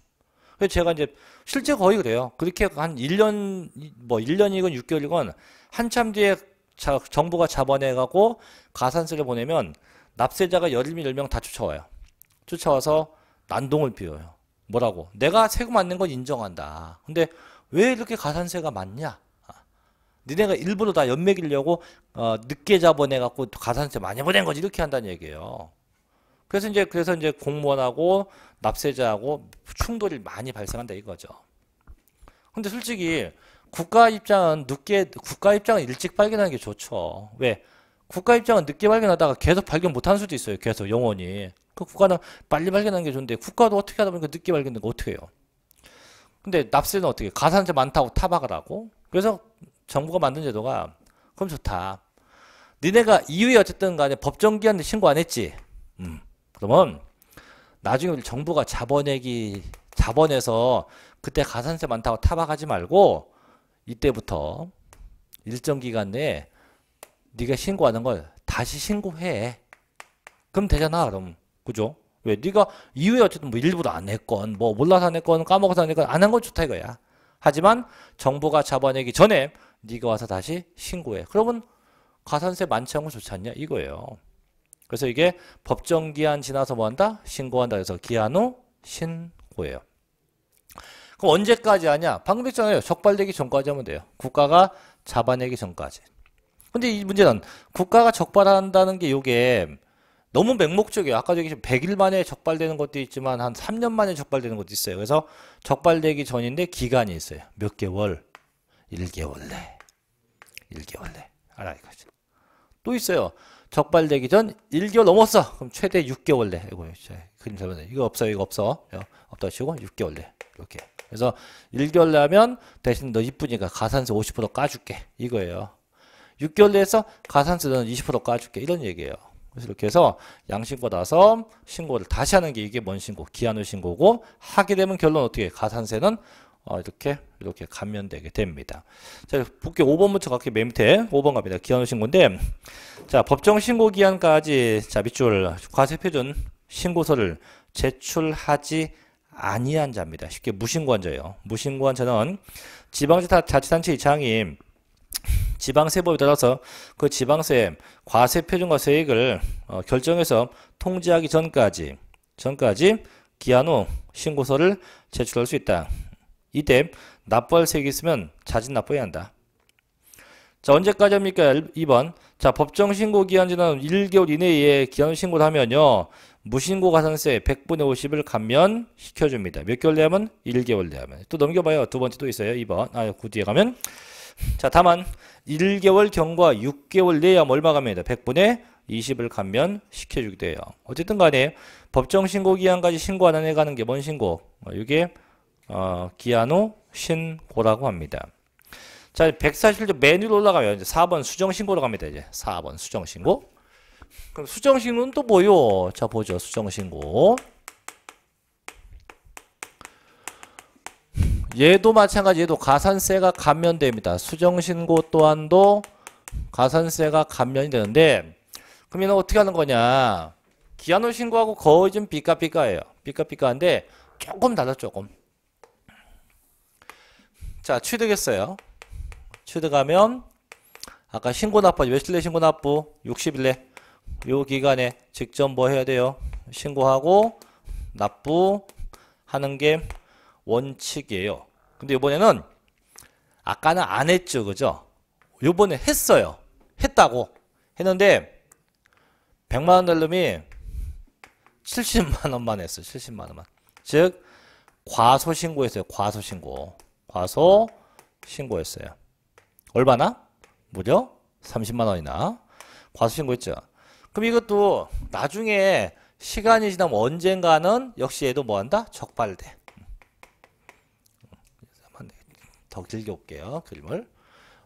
그래서 제가 이제 실제 거의 그래요. 그렇게 한 1년 뭐 1년이건 6개월이건 한참 뒤에 자, 정부가 잡아내 가고 가산세를 보내면 납세자가 17명 다 쫓아와요. 쫓아와서 난동을 피워요. 뭐라고? 내가 세금 맞는 건 인정한다. 근데 왜 이렇게 가산세가 많냐? 아, 니네가 일부러 다 연맥이려고 어, 늦게 잡아내갖고 가산세 많이 보낸 거지 이렇게 한다는 얘기예요. 그래서 이제 그래서 이제 공무원하고 납세자하고 충돌이 많이 발생한다 이거죠. 근데 솔직히 국가 입장은 늦게 국가 입장은 일찍 발견하는 게 좋죠. 왜? 국가 입장은 늦게 발견하다가 계속 발견 못하는 수도 있어요. 계속 영원히. 그 국가는 빨리 발견하는 게 좋은데 국가도 어떻게 하다 보니까 늦게 발견된 거 어떻게 해요? 근데 납세는 어떻게 가산세 많다고 타박을 하고 그래서 정부가 만든 제도가 그럼 좋다. 니네가 이후에 어쨌든 간에 법정기한에 신고 안 했지. 음. 그러면 나중에 정부가 자본액이 자본에서 그때 가산세 많다고 타박하지 말고 이때부터 일정 기간 내에 네가 신고하는 걸 다시 신고해. 그럼 되잖아. 그럼 그죠? 왜 네가 이후에 어쨌든 뭐 일부러 안 했건 뭐 몰라서 안 했건 까먹어서 안 했건 안 한 건 좋다 이거야. 하지만 정부가 자본액이 전에 네가 와서 다시 신고해. 그러면 가산세 많지 않고 좋지 않냐 이거예요. 그래서 이게 법정 기한 지나서 뭐 한다? 신고한다. 그래서 기한 후 신고예요. 그럼 언제까지 하냐? 방금 했잖아요. 적발되기 전까지 하면 돼요. 국가가 잡아내기 전까지. 근데 이 문제는 국가가 적발한다는 게 요게 너무 맹목적이에요. 아까 얘기했 100일 만에 적발되는 것도 있지만 한 3년 만에 적발되는 것도 있어요. 그래서 적발되기 전인데 기간이 있어요. 몇 개월? 1개월 내. 1개월 내. 알아 이거지. 또 있어요. 적발되기 전 1개월 넘었어. 그럼 최대 6개월 내. 이거 그림 잡아내. 이거 없어 이거 없어. 없다 치고 6개월 내. 이렇게. 그래서 1개월 내면 대신 너 이쁘니까 가산세 50% 까줄게. 이거예요. 6개월 내에서 가산세 는20% 까줄게. 이런 얘기예요. 그래서 이렇게 해서 양신고 나서 신고를 다시 하는 게 이게 뭔 신고? 기한후 신고고 하게 되면 결론 어떻게 해? 가산세는 어, 이렇게 이렇게 감면되게 됩니다. 자, 북계 5번부터 각기 맨 밑에 5번 갑니다. 기한 신고인데 자, 법정 신고 기한까지 자, 밑줄 과세 표준 신고서를 제출하지 아니한 자입니다. 쉽게 무신고한 자예요. 무신고한 자는 지방자치단체 이장이 지방세법에 따라서 그 지방세 과세 표준과 세액을 어, 결정해서 통지하기 전까지 전까지 기한 후 신고서를 제출할 수 있다. 이때 납부할 세액이 있으면 자진 납부해야 한다. 자 언제까지 합니까? 2번 자 법정 신고 기한 지난 1개월 이내에 기한 신고를 하면요 무신고 가산세 100분의 50을 감면 시켜줍니다. 몇 개월 내면 1개월 내면 또 넘겨봐요. 두 번째 또 있어요. 2번 아 9뒤에 가면 자 다만 1개월 경과 6개월 내에 뭐 얼마 갑니다. 100분의 20을 감면 시켜주기도 요 어쨌든 간에 법정 신고 기한까지 신고 안 해가는 게 뭔 신고? 어, 이게 어, 기아노 신고라고 합니다. 자, 147조 메뉴로 올라가면 이제 4번 수정신고로 갑니다. 이제 4번 수정신고. 그럼 수정신고는 또 뭐요? 자, 보죠. 수정신고. 얘도 마찬가지, 얘도 가산세가 감면됩니다. 수정신고 또한도 가산세가 감면이 되는데, 그럼 얘는 어떻게 하는 거냐? 기아노 신고하고 거의 좀 삐까삐까예요. 삐까삐까한데, 조금 달라, 조금. 자, 취득했어요. 취득하면 아까 신고납부, 며칠내 신고납부? 60일내. 요 기간에 직접 뭐 해야 돼요? 신고하고 납부하는 게 원칙이에요. 근데 요번에는 아까는 안 했죠. 그죠? 요번에 했어요. 했다고. 했는데 100만원 낼 놈이 70만원만 했어요. 70만원만. 즉 과소신고했어요. 과소신고. 와서 신고했어요. 얼마나? 무려 30만 원이나 과수 신고했죠. 그럼 이것도 나중에 시간이 지나면 언젠가는 역시 얘도 뭐한다? 적발돼. 더 길게 올게요. 그림을.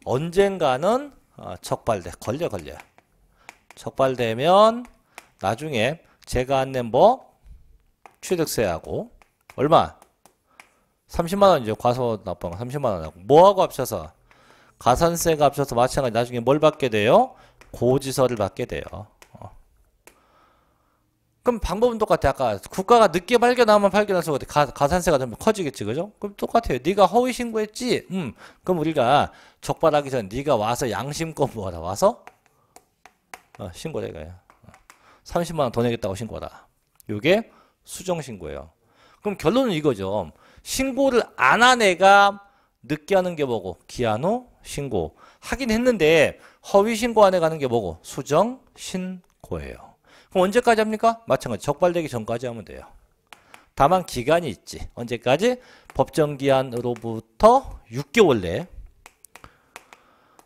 언젠가는 어, 적발돼. 걸려 걸려. 적발되면 나중에 제가 안낸뭐 취득세하고 얼마? 30만원 이제 과소 납부한 거 30만원 하고 뭐하고 합쳐서 가산세가 합쳐서 마찬가지 나중에 뭘 받게 돼요? 고지서를 받게 돼요. 어. 그럼 방법은 똑같아. 아까 국가가 늦게 발견하면 발견할수록 가없 가산세가 좀 커지겠지, 그죠? 그럼 똑같아요. 네가 허위 신고했지. 음, 그럼 우리가 적발하기 전 네가 와서 양심껏 모아라 와서 어, 신고를 해가요. 30만 어. 원더 내겠다고 신고하다. 요게 수정 신고예요. 그럼 결론은 이거죠. 신고를 안 한 애가 늦게 하는 게 뭐고? 기한 후 신고. 하긴 했는데 허위 신고안에 가는 게 뭐고? 수정 신고예요. 그럼 언제까지 합니까? 마찬가지 적발되기 전까지 하면 돼요. 다만 기간이 있지. 언제까지? 법정기한으로부터 6개월 내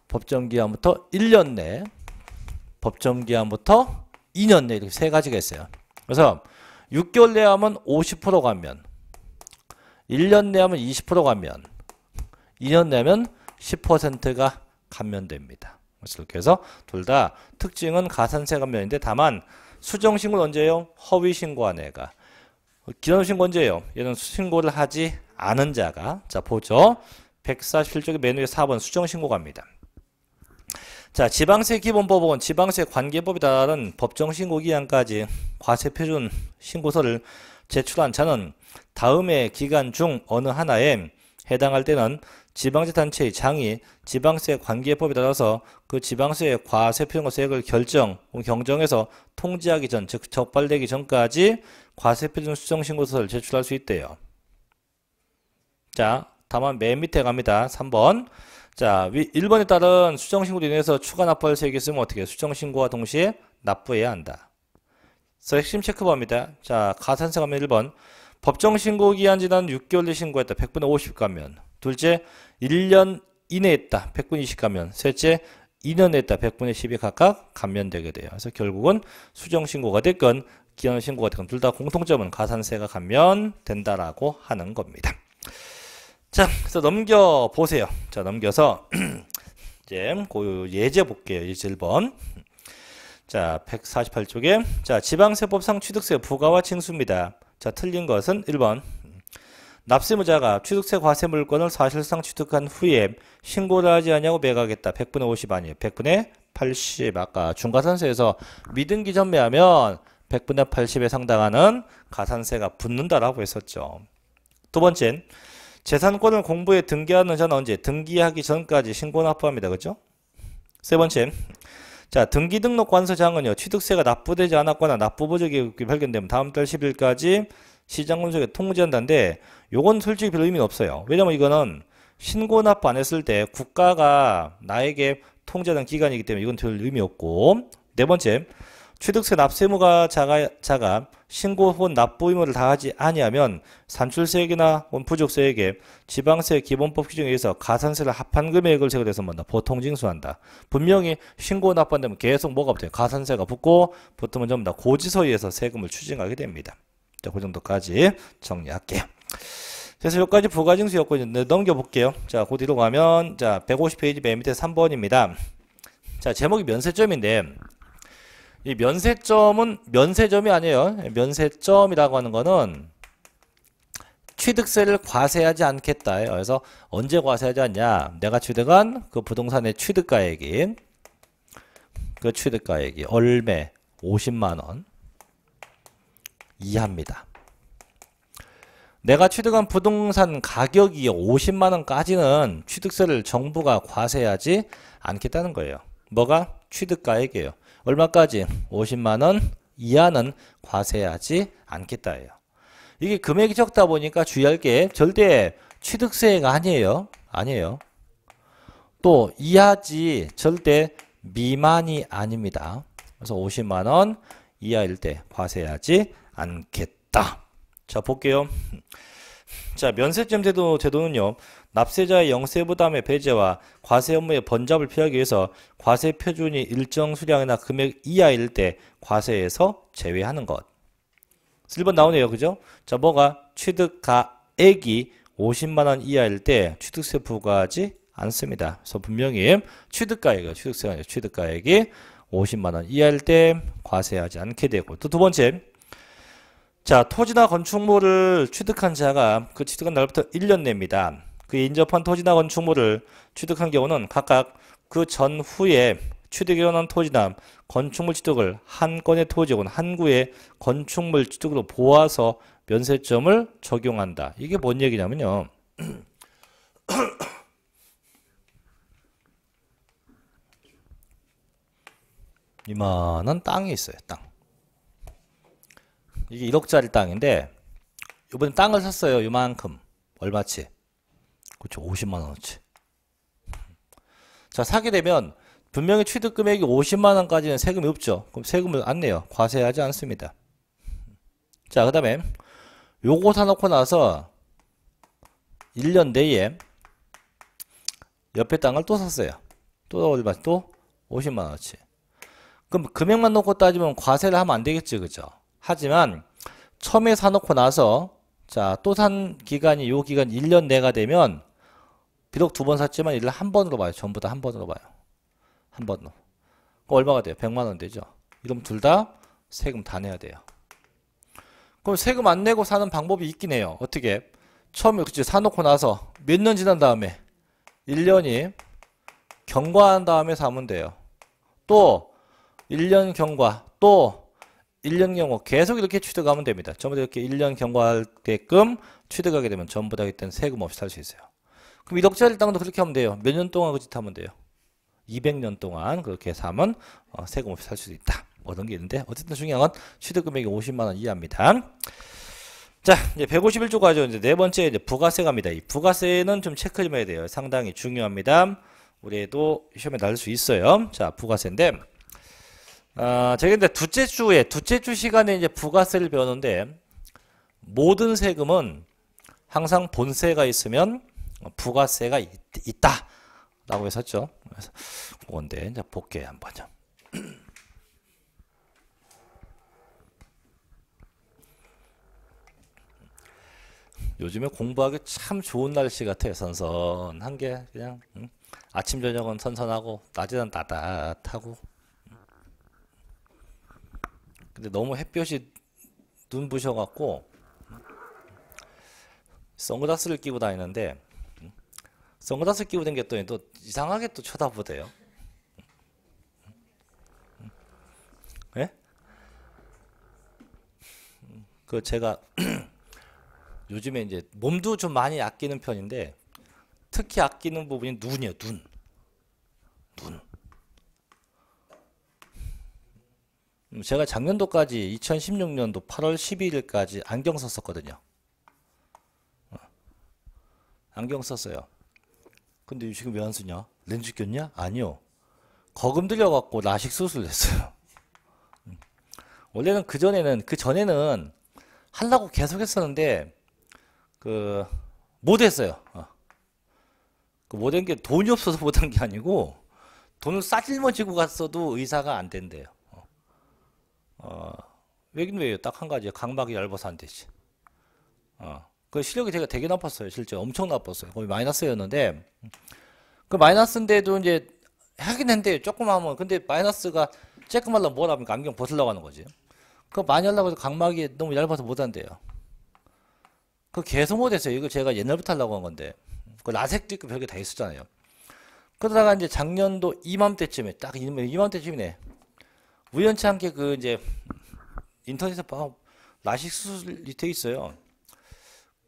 법정기한부터 1년 내 법정기한부터 2년 내 이렇게 세 가지가 있어요. 그래서 6개월 내 하면 50%가면 1년 내하면 20% 감면, 2년 내면 10%가 감면됩니다. 이렇게 해서 둘 다 특징은 가산세 감면인데 다만 수정신고는 언제예요? 허위신고한 애가. 기존신고 언제예요? 얘는 신고를 하지 않은 자가. 자, 보죠. 147쪽의 메뉴의 4번 수정신고 갑니다. 자, 지방세 기본법은 지방세 관계법에 따른 법정신고 기한까지 과세표준 신고서를 제출한 자는 다음의 기간 중 어느 하나에 해당할 때는 지방재단체의 장이 지방세 관계법에 따라서 그 지방세의 과세표준세액을 과 결정, 경정해서 통지하기 전, 즉 적발되기 전까지 과세표준 수정신고서를 제출할 수 있대요. 자, 다만 맨 밑에 갑니다. 3번. 자, 1번에 따른 수정신고로 인해서 추가 납부할 세액이 있으면 어떻게 수정신고와 동시에 납부해야 한다. 그래서 핵심 체크바니다 자, 가산세 가면 1번. 법정 신고 기한 지난 6개월 내 신고했다. 100분의 50가면 둘째, 1년 이내 했다. 100분의 20 감면. 셋째, 2년 했다. 100분의 10이 각각 감면되게 돼요. 그래서 결국은 수정 신고가 됐건 기한 신고가 됐건 둘 다 공통점은 가산세가 감면된다라고 하는 겁니다. 자, 그래서 넘겨 보세요. 자, 넘겨서 이제 고 예제 볼게요. 예제 1번. 자, 148쪽에 자, 지방세법상 취득세 부과와 징수입니다. 자, 틀린 것은 1번. 납세무자가 취득세 과세 물건을 사실상 취득한 후에 신고를 하지 아니고 매각했다. 100분의 50 아니에요. 100분의 80. 아까 중과산세에서 미등기 전매하면 100분의 80에 상당하는 가산세가 붙는다라고 했었죠. 두번째 재산권을 공부에 등기하는 자 언제? 등기하기 전까지 신고는 부합니다 그렇죠? 세 번째 자, 등기 등록 관서장은요. 취득세가 납부되지 않았거나 납부 부적이 발견되면 다음 달 10일까지 시장 분석에 통지한다는데 요건 솔직히 별 의미는 없어요. 왜냐면 이거는 신고 납부 안 했을 때 국가가 나에게 통제하는 기간이기 때문에 이건 별 의미 없고 네 번째 취득세 납세무가 자가, 자가 신고 혹은 납부 의무를 다하지 아니하면 산출세액이나 부족세액에 지방세 기본법 규정에 의해서 가산세를 합한 금액을 세금에서 선본다. 뭐 보통 징수한다. 분명히 신고 납부한다면 계속 뭐가 붙어요? 가산세가 붙고 보통은 전부 다 고지서에서 세금을 추징하게 됩니다. 자, 그 정도까지 정리할게요. 그래서 여기까지 부가징수였고 이제 네, 넘겨볼게요. 자, 그 뒤로 가면 자 150페이지 맨 밑에 3번입니다. 자, 제목이 면세점인데 이 면세점은 면세점이 아니에요. 면세점이라고 하는 거는 취득세를 과세하지 않겠다. 그래서 언제 과세하지 않냐? 내가 취득한 그 부동산의 취득가액인 그 취득가액이 얼매 50만 원이합니다 내가 취득한 부동산 가격이 50만 원까지는 취득세를 정부가 과세하지 않겠다는 거예요. 뭐가 취득가액이에요. 얼마까지 50만 원 이하는 과세하지 않겠다예요. 이게 금액이 적다 보니까 주의할 게 절대 취득세가 아니에요. 아니에요. 또 이하지 절대 미만이 아닙니다. 그래서 50만 원 이하일 때 과세하지 않겠다. 자 볼게요. 자 면세점 제도 제도는요. 납세자의 영세 부담의 배제와 과세 업무의 번잡을 피하기 위해서 과세 표준이 일정 수량이나 금액 이하일 때 과세에서 제외하는 것. 1번 나오네요. 그죠? 자, 뭐가 취득가액이 50만 원 이하일 때 취득세 부과하지 않습니다. 그래서 분명히 취득가액이 취득세가 아니라 취득가액이 50만 원 이하일 때 과세하지 않게 되고 또 두 번째 자, 토지나 건축물을 취득한 자가 그 취득한 날부터 1년 내입니다. 그 인접한 토지나 건축물을 취득한 경우는 각각 그 전후에 취득에 관난 토지나 건축물 취득을 한 건의 토지 혹은 한 구의 건축물 취득으로 보아서 면세점을 적용한다. 이게 뭔 얘기냐면요. 이만한 땅이 있어요. 땅. 이게 1억짜리 땅인데 이번에 땅을 샀어요. 이만큼. 얼마치. 그렇죠. 50만 원어치. 자, 사게 되면 분명히 취득 금액이 50만 원까지는 세금이 없죠. 그럼 세금을 안 내요. 과세하지 않습니다. 자, 그다음에 요거 사놓고 나서 1년 내에 옆에 땅을 또 샀어요. 또 얼마? 또 50만 원어치. 그럼 금액만 놓고 따지면 과세를 하면 안 되겠지, 그죠? 하지만 처음에 사놓고 나서 자또 산 기간이 요 기간 1년 내가 되면 비록 두 번 샀지만 얘를 한 번으로 봐요. 전부 다 한 번으로 봐요. 한 번으로. 그 얼마가 돼요? 100만 원 되죠. 이러면 둘 다 세금 다 내야 돼요. 그럼 세금 안 내고 사는 방법이 있긴 해요. 어떻게? 처음에 그치 사놓고 나서 몇 년 지난 다음에 1년이 경과한 다음에 사면 돼요. 또 1년 경과, 또 1년 경과 계속 이렇게 취득하면 됩니다. 전부 다 이렇게 1년 경과할 때끔 취득하게 되면 전부 다 그때는 세금 없이 살 수 있어요. 그럼 이덕질 당도 그렇게 하면 돼요. 몇 년 동안 그 짓 하면 돼요. 200년 동안 그렇게 사면 어, 세금 없이 살 수도 있다. 뭐 그런 게 있는데 어쨌든 중요한 건 취득 금액이 50만 원 이하입니다. 자, 이제 151조 가죠. 이제 네 번째 이제 부가세갑니다이 부가세는 좀 체크 좀 해야 돼요. 상당히 중요합니다. 우리도 시험에 나올 수 있어요. 자, 부가세인데 아, 제가 근데 두째 주에 두째 주 시간에 이제 부가세를 배웠는데 모든 세금은 항상 본세가 있으면 어, 부가세가 있, 다라고 했었죠. 그래서 그건데 이제 볼게요 한번 좀. 요즘에 공부하기 참 좋은 날씨 같아요. 선선한 게 그냥 응? 아침 저녁은 선선하고 낮에는 따뜻하고 근데 너무 햇볕이 눈부셔갖고 선글라스를 끼고 다니는데 선글라스 끼고 댕겼더니 또 이상하게 또 쳐다보대요. 예? 그 제가 요즘에 이제 몸도 좀 많이 아끼는 편인데 특히 아끼는 부분이 눈이에요. 눈. 눈. 음, 제가 작년도까지 2016년도 8월 12일까지 안경 썼었거든요. 어. 안경 썼어요. 근데 유식은 왜안 쓰냐? 렌즈 꼈냐? 아니요. 거금 들여갖고 라식 수술 을 했어요. 음. 원래는 그전에는, 그전에는 하려고 계속 했었는데, 그, 못 했어요. 어. 그 못한 게 돈이 없어서 못한 게 아니고, 돈을 싸질머 지고 갔어도 의사가 안 된대요. 어. 어. 왜긴 왜요? 딱 한 가지. 강막이 얇아서 안 되지. 어. 그 실력이 제가 되게 나빴어요. 실제 엄청 나빴어요. 거의 마이너스였는데 그 마이너스인데도 이제 하긴 했는데 조금 하면 근데 마이너스가 쬐끔하려 뭐라 합니까? 안경 벗으려고 하는 거지. 그 많이 하려고 해서 각막이 너무 얇아서 못 한대요. 그 계속 못했어요. 이거 제가 옛날부터 하려고 한 건데. 그 라섹도 있고 별게 다 있었잖아요. 그러다가 이제 작년도 이맘때쯤에 딱 이맘때쯤이네. 우연치 않게 그 이제 인터넷에 라식 수술이 돼 있어요.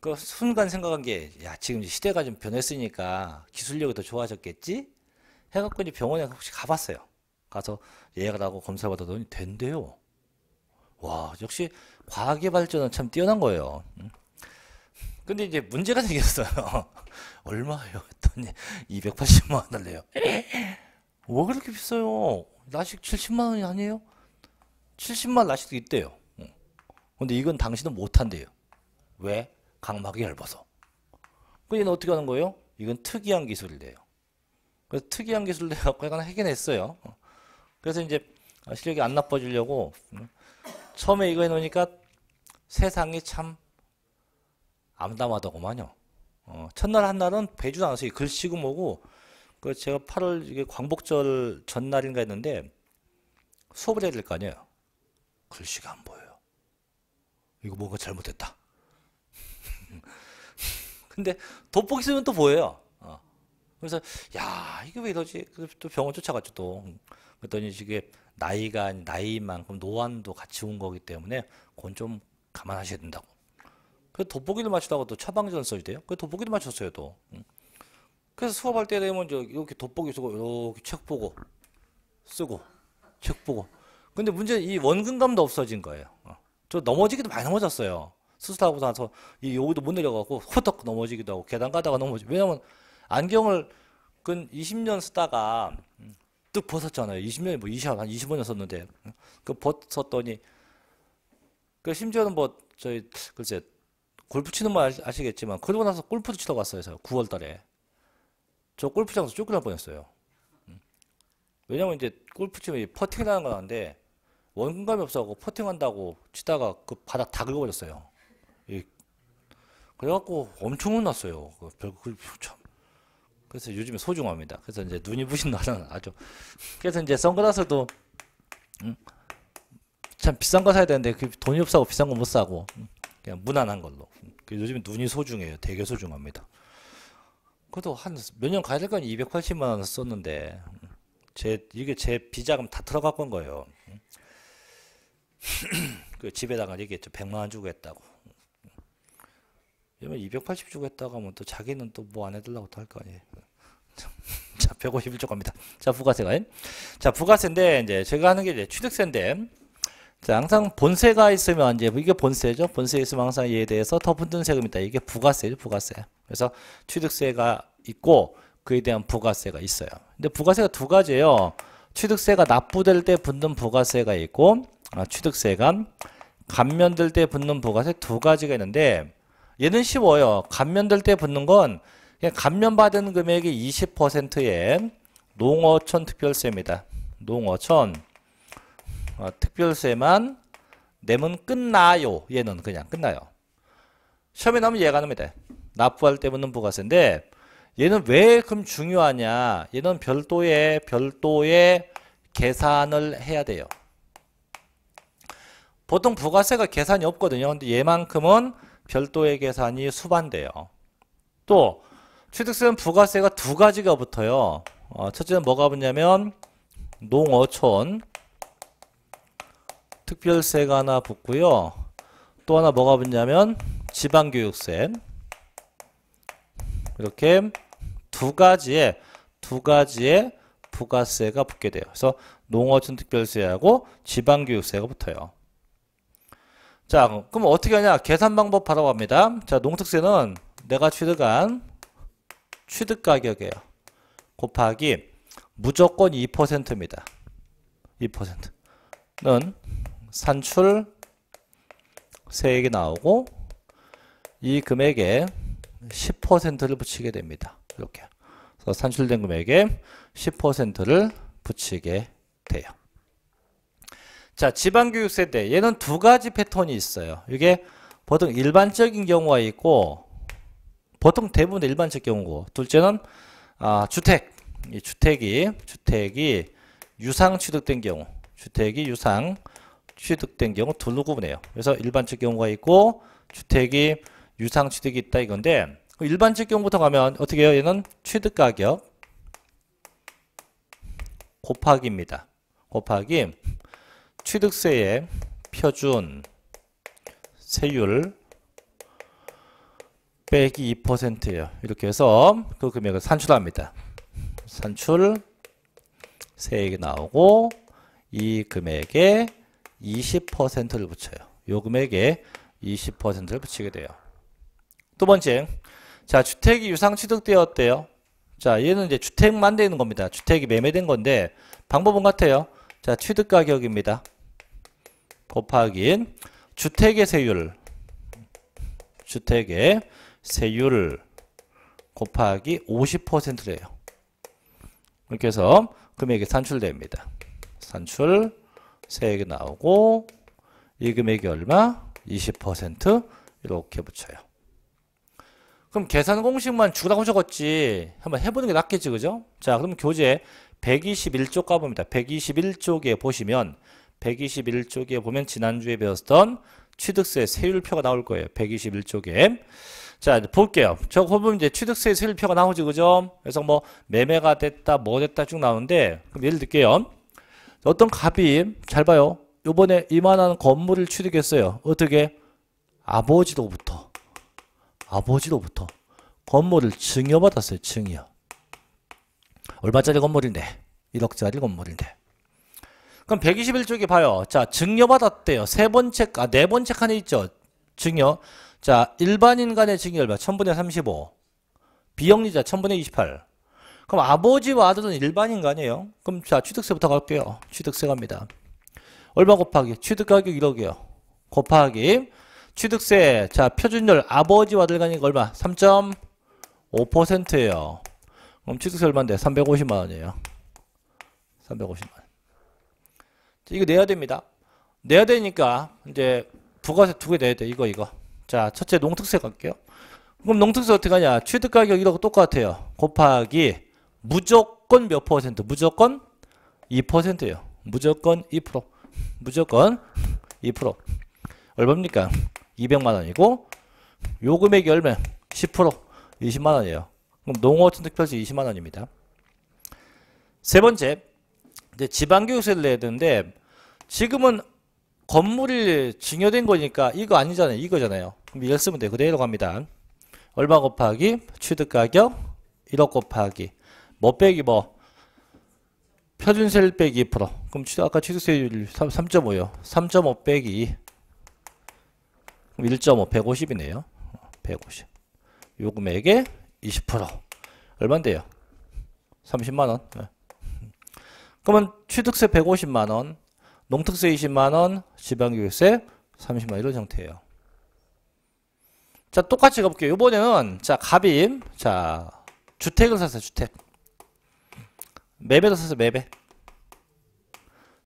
그 순간 생각한 게, 야, 지금 시대가 좀 변했으니까 기술력이 더 좋아졌겠지? 해갖고 이제 병원에 혹시 가봤어요. 가서 예약하고 검사받아더니 된대요. 와, 역시 과학의 발전은 참 뛰어난 거예요. 근데 이제 문제가 생겼어요. 얼마예요? 했더니 280만 원 달래요. 왜 그렇게 비싸요? 라식 70만 원이 아니에요? 70만 라식도 있대요. 근데 이건 당신은 못한대요. 왜? 각막이 얇아서. 그 얘는 어떻게 하는 거예요? 이건 특이한 기술이래요. 그래서 특이한 기술을 해갖고 약간 해결했어요. 그래서 이제 실력이 안 나빠지려고 음, 처음에 이거 해놓으니까 세상이 참 암담하다고만요. 어, 첫날 한날은 배주도 않았요 글씨고 뭐고. 그 제가 8월 이게 광복절 전날인가 했는데 수업을 해야 될 거 아니에요. 글씨가 안 보여요. 이거 뭔가 잘못됐다. 근데 돋보기 쓰면 또 보여요. 어. 그래서 야 이게 왜 이러지? 또 병원 쫓아갔죠 또. 음. 그랬더니 이게 나이가 나이만큼 노안도 같이 온 거기 때문에 그건 좀 감안하셔야 된다고. 그 돋보기를 맞추다가 또 처방전 써주대요. 그돋보기도 맞췄어요 또. 음. 그래서 수업할 때 되면 저 이렇게 돋보기 쓰고 이렇게 책 보고 쓰고 책 보고. 근데 문제 이 원근감도 없어진 거예요. 어. 저 넘어지기도 많이 넘어졌어요. 수술하고 나서 이 여기도 못 내려가고 후덕 넘어지기도 하고 계단 가다가 넘어지. 왜냐면 안경을 근 20년 쓰다가 뚝 벗었잖아요. 20년이 뭐 20, 한 25년 썼는데 그 벗었더니 그 심지어는 뭐 저희 글쎄 골프 치는 말 아시겠지만 그러고 나서 골프도 치러 갔어요. 제가 9월 달에 저 골프장에서 쫓겨날 뻔했어요. 왜냐면 이제 골프 치면 퍼팅이라는 건아는데 원감이 없어갖고 퍼팅한다고 치다가 그 바닥 다 긁어버렸어요. 예. 그래갖고 엄청 혼났어요. 그, 그, 참. 그래서 요즘에 소중합니다. 그래서 이제 눈이 부신 나는 아주. 그래서 이제 선글라스도, 음, 참 비싼 거 사야 되는데, 그 돈이 없어서 비싼 거 못 사고, 음, 그냥 무난한 걸로. 음, 그 요즘에 눈이 소중해요. 되게 소중합니다. 그래도 한 몇 년 가야 될건 280만 원 썼는데, 음, 제, 이게 제 비자금 다 들어갈 건 거예요. 그 집에다가 얘기했죠. 100만 원 주고 했다고. 이냐면 280주 고 했다가 하 면또 자기는 또 뭐 안 해달라고 또 할 거 아니에요. 자, 1 5 0일조 갑니다. 자, 부가세가. 자, 부가세인데, 이제 제가 하는 게 이제 취득세인데, 자, 항상 본세가 있으면, 이제 이게 본세죠. 본세 있으면 항상 얘에 대해서 더 붙는 세금이다. 이게 부가세죠, 부가세. 그래서 취득세가 있고, 그에 대한 부가세가 있어요. 근데 부가세가 두 가지예요. 취득세가 납부될 때 붙는 부가세가 있고, 아, 취득세가 감면될 때 붙는 부가세 두 가지가 있는데, 얘는 쉬워요. 감면될 때 붙는 건 그냥 감면받은 금액이 20%의 농어촌 특별세입니다. 농어촌 어, 특별세만 내면 끝나요. 얘는 그냥 끝나요. 시험에 나오면 얘가 나니 돼. 납부할 때 붙는 부가세인데 얘는 왜 그럼 중요하냐? 얘는 별도의 별도의 계산을 해야 돼요. 보통 부가세가 계산이 없거든요. 근데 얘만큼은 별도의 계산이 수반돼요. 또 취득세는 부가세가 두 가지가 붙어요. 어, 첫째는 뭐가 붙냐면 농어촌 특별세가 하나 붙고요. 또 하나 뭐가 붙냐면 지방교육세 이렇게 두 가지의 두 가지의 부가세가 붙게 돼요. 그래서 농어촌 특별세하고 지방교육세가 붙어요. 자, 그럼 어떻게 하냐? 계산 방법 바로 갑니다. 자, 농특세는 내가 취득한 취득 가격이에요. 곱하기 무조건 2%입니다. 2%는 산출 세액이 나오고 이 금액에 10%를 붙이게 됩니다. 이렇게. 산출된 금액에 10%를 붙이게 돼요. 자, 지방교육세대. 얘는 두 가지 패턴이 있어요. 이게 보통 일반적인 경우가 있고, 보통 대부분 일반적 경우고, 둘째는, 아, 주택. 이 주택이, 주택이 유상 취득된 경우. 주택이 유상 취득된 경우 둘로 구분해요. 그래서 일반적 경우가 있고, 주택이 유상 취득이 있다 이건데, 그 일반적 경우부터 가면 어떻게 해요? 얘는 취득 가격 곱하기입니다. 곱하기 취득세의 표준 세율 빼기 2%예요. 이렇게 해서 그 금액을 산출합니다. 산출 세액이 나오고 이 금액에 20%를 붙여요. 요 금액에 20%를 붙이게 돼요. 두 번째, 자 주택이 유상 취득되었대요. 자 얘는 이제 주택만 되는 겁니다. 주택이 매매된 건데 방법은 같아요. 자, 취득 가격입니다. 곱하기 주택의 세율 주택의 세율 곱하기 50%래요. 이렇게 해서 금액이 산출됩니다. 산출 세액이 나오고 이 금액이 얼마? 20% 이렇게 붙여요. 그럼 계산 공식만 주라고 적었지 한번 해보는 게 낫겠지 그죠? 자 그럼 교재 121쪽 가봅니다. 121쪽에 보시면 121쪽에 보면 지난주에 배웠던 취득세 세율표가 나올 거예요. 121쪽에. 자, 이제 볼게요. 저 보면 이제 취득세 세율표가 나오지, 그죠? 그래서 뭐 매매가 됐다, 뭐 됐다 쭉 나오는데 그럼 예를 들게요. 어떤 갑이 잘 봐요. 요번에 이만한 건물을 취득했어요. 어떻게? 아버지로부터 아버지로부터 건물을 증여받았어요. 증여. 얼마짜리 건물인데 1억짜리 건물인데 그럼 121쪽에 봐요 자 증여받았대요 세 번째 아, 네 번째 칸에 있죠 증여 자 일반인 간의 증여 얼마 1000분의 35 비영리자 1000분의 28 그럼 아버지와 아들은 일반인 간이에요 그럼 자 취득세부터 갈게요 취득세 갑니다 얼마 곱하기 취득가격 1억이요 곱하기 취득세 자 표준율 아버지와 아들 간이 얼마 3 5에요 그럼 취득세 얼마인데? 350만 원이에요. 350만 원. 이거 내야 됩니다. 내야 되니까 이제 부가세 두 개 내야 돼. 이거 이거. 자 첫째 농특세 갈게요. 그럼 농특세 어떻게 하냐. 취득가격이라고 똑같아요. 곱하기 무조건 몇 퍼센트? 무조건 2%예요. 무조건 2%. 무조건 2%. 얼마입니까? 200만 원이고 요금액이 얼마? 10% 20만 원이에요. 그럼 농어촌 특별시 20만 원입니다. 세 번째, 이제 지방교육세를 내야 되는데 지금은 건물이 증여된 거니까 이거 아니잖아요. 이거잖아요. 그럼 열 쓰면 돼. 그대로 갑니다. 얼마 곱하기 취득가격 1억 곱하기 뭐 빼기 뭐 표준세율 빼기 2% 그럼 아까 취득세율 3.5요. 3.5 빼기 1.5 150이네요. 150 요금액에 20% 얼만데요? 30만원 네. 그러면 취득세 150만원 농특세 20만원 지방교육세 30만원 이런 형태예요 자 똑같이 가볼게요 요번에는 자 갑임 자 주택을 샀어요 주택 매매도 샀어요 매매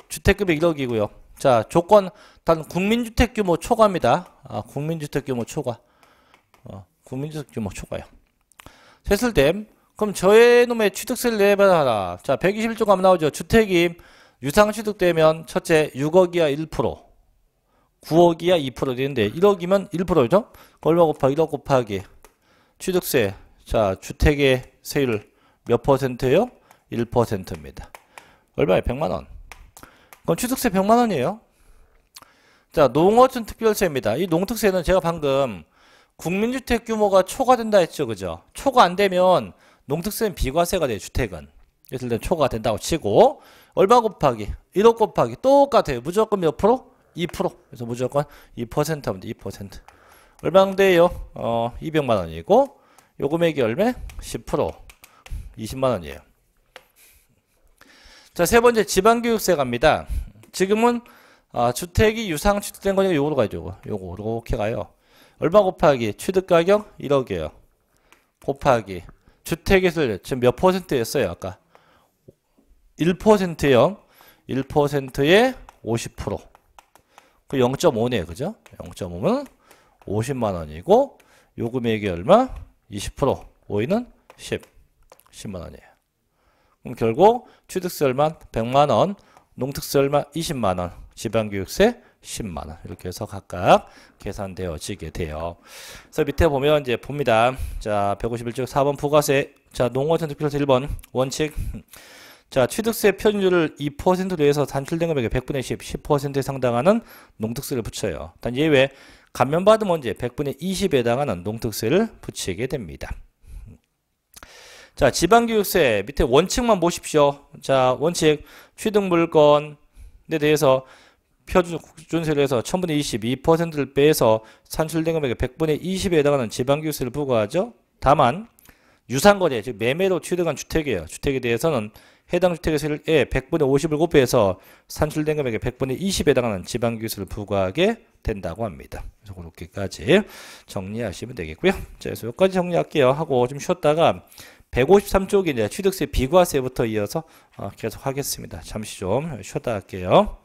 주택급이 1억이고요 자 조건 단 국민주택 규모 초과입니다 아 국민주택 규모 초과 어, 국민주택 규모 초과요 세을댐 그럼 저의 놈의 취득세를 내봐라 자, 121조가 하면 나오죠. 주택이 유상 취득되면 첫째 6억 이하 1%, 9억 이하 2% 되는데 1억이면 1%죠? 얼마 곱하기 1억 곱하기 취득세. 자, 주택의 세율 몇 퍼센트예요? 1%입니다. 얼마에 100만 원. 그럼 취득세 100만 원이에요. 자, 농어촌 특별세입니다. 이 농특세는 제가 방금 국민주택 규모가 초과 된다 했죠. 그죠? 초과 안 되면 농특세는 비과세가 돼요. 주택은. 예를 들면 초과 된다고 치고 얼마 곱하기 1억 곱하기 똑같아요. 무조건 몇 프로? 2% 그래서 무조건 2% 하면 돼. 2% 얼마인데요? 어 200만 원이고 요 금액이 얼마? 10% 20만 원이에요. 자, 세 번째 지방교육세 갑니다. 지금은 아, 주택이 유상 취득된 거니까 요거로 가죠. 야 요거 이렇게 가요. 얼마 곱하기 취득 가격 1억이에요. 곱하기 주택의수율 지금 몇 퍼센트였어요 아까 1%요. 1%에 50%. 그 0.5네요. 그죠? 0.5면 50만 원이고 요 금액이 얼마? 20%. 5위는 10. 10만 원이에요. 그럼 결국 취득세 얼마? 100만 원. 농특세 얼마? 20만 원. 지방교육세 10만 원 이렇게 해서 각각 계산되어지게 돼요. 그래서 밑에 보면 이제 봅니다. 자, 151쪽 4번 부가세. 자, 농어전투필서 1번 원칙. 자, 취득세 표준율을 2%로 해서 산출된 금액의 100분의 10, 10%에 상당하는 농특세를 붙여요. 단 예외 감면받으면 제 100분의 20에 해당하는 농특세를 붙이게 됩니다. 자, 지방교육세 밑에 원칙만 보십시오. 자, 원칙 취득 물건에 대해서 표준세율 준 에서 1000분의 22%를 빼서 산출된 금액의 100분의 20에 해당하는 지방교세를 부과하죠. 다만 유상거래, 즉 매매로 취득한 주택이에요. 주택에 대해서는 해당 주택의 세율에 100분의 50을 곱해서 산출된 금액의 100분의 20에 해당하는 지방교세를 부과하게 된다고 합니다. 그래서 그렇게까지 정리하시면 되겠고요. 자, 그래서 여기까지 정리할게요. 하고 좀 쉬었다가 153쪽이 이제 취득세 비과세부터 이어서 어, 계속 하겠습니다. 잠시 좀 쉬었다 할게요.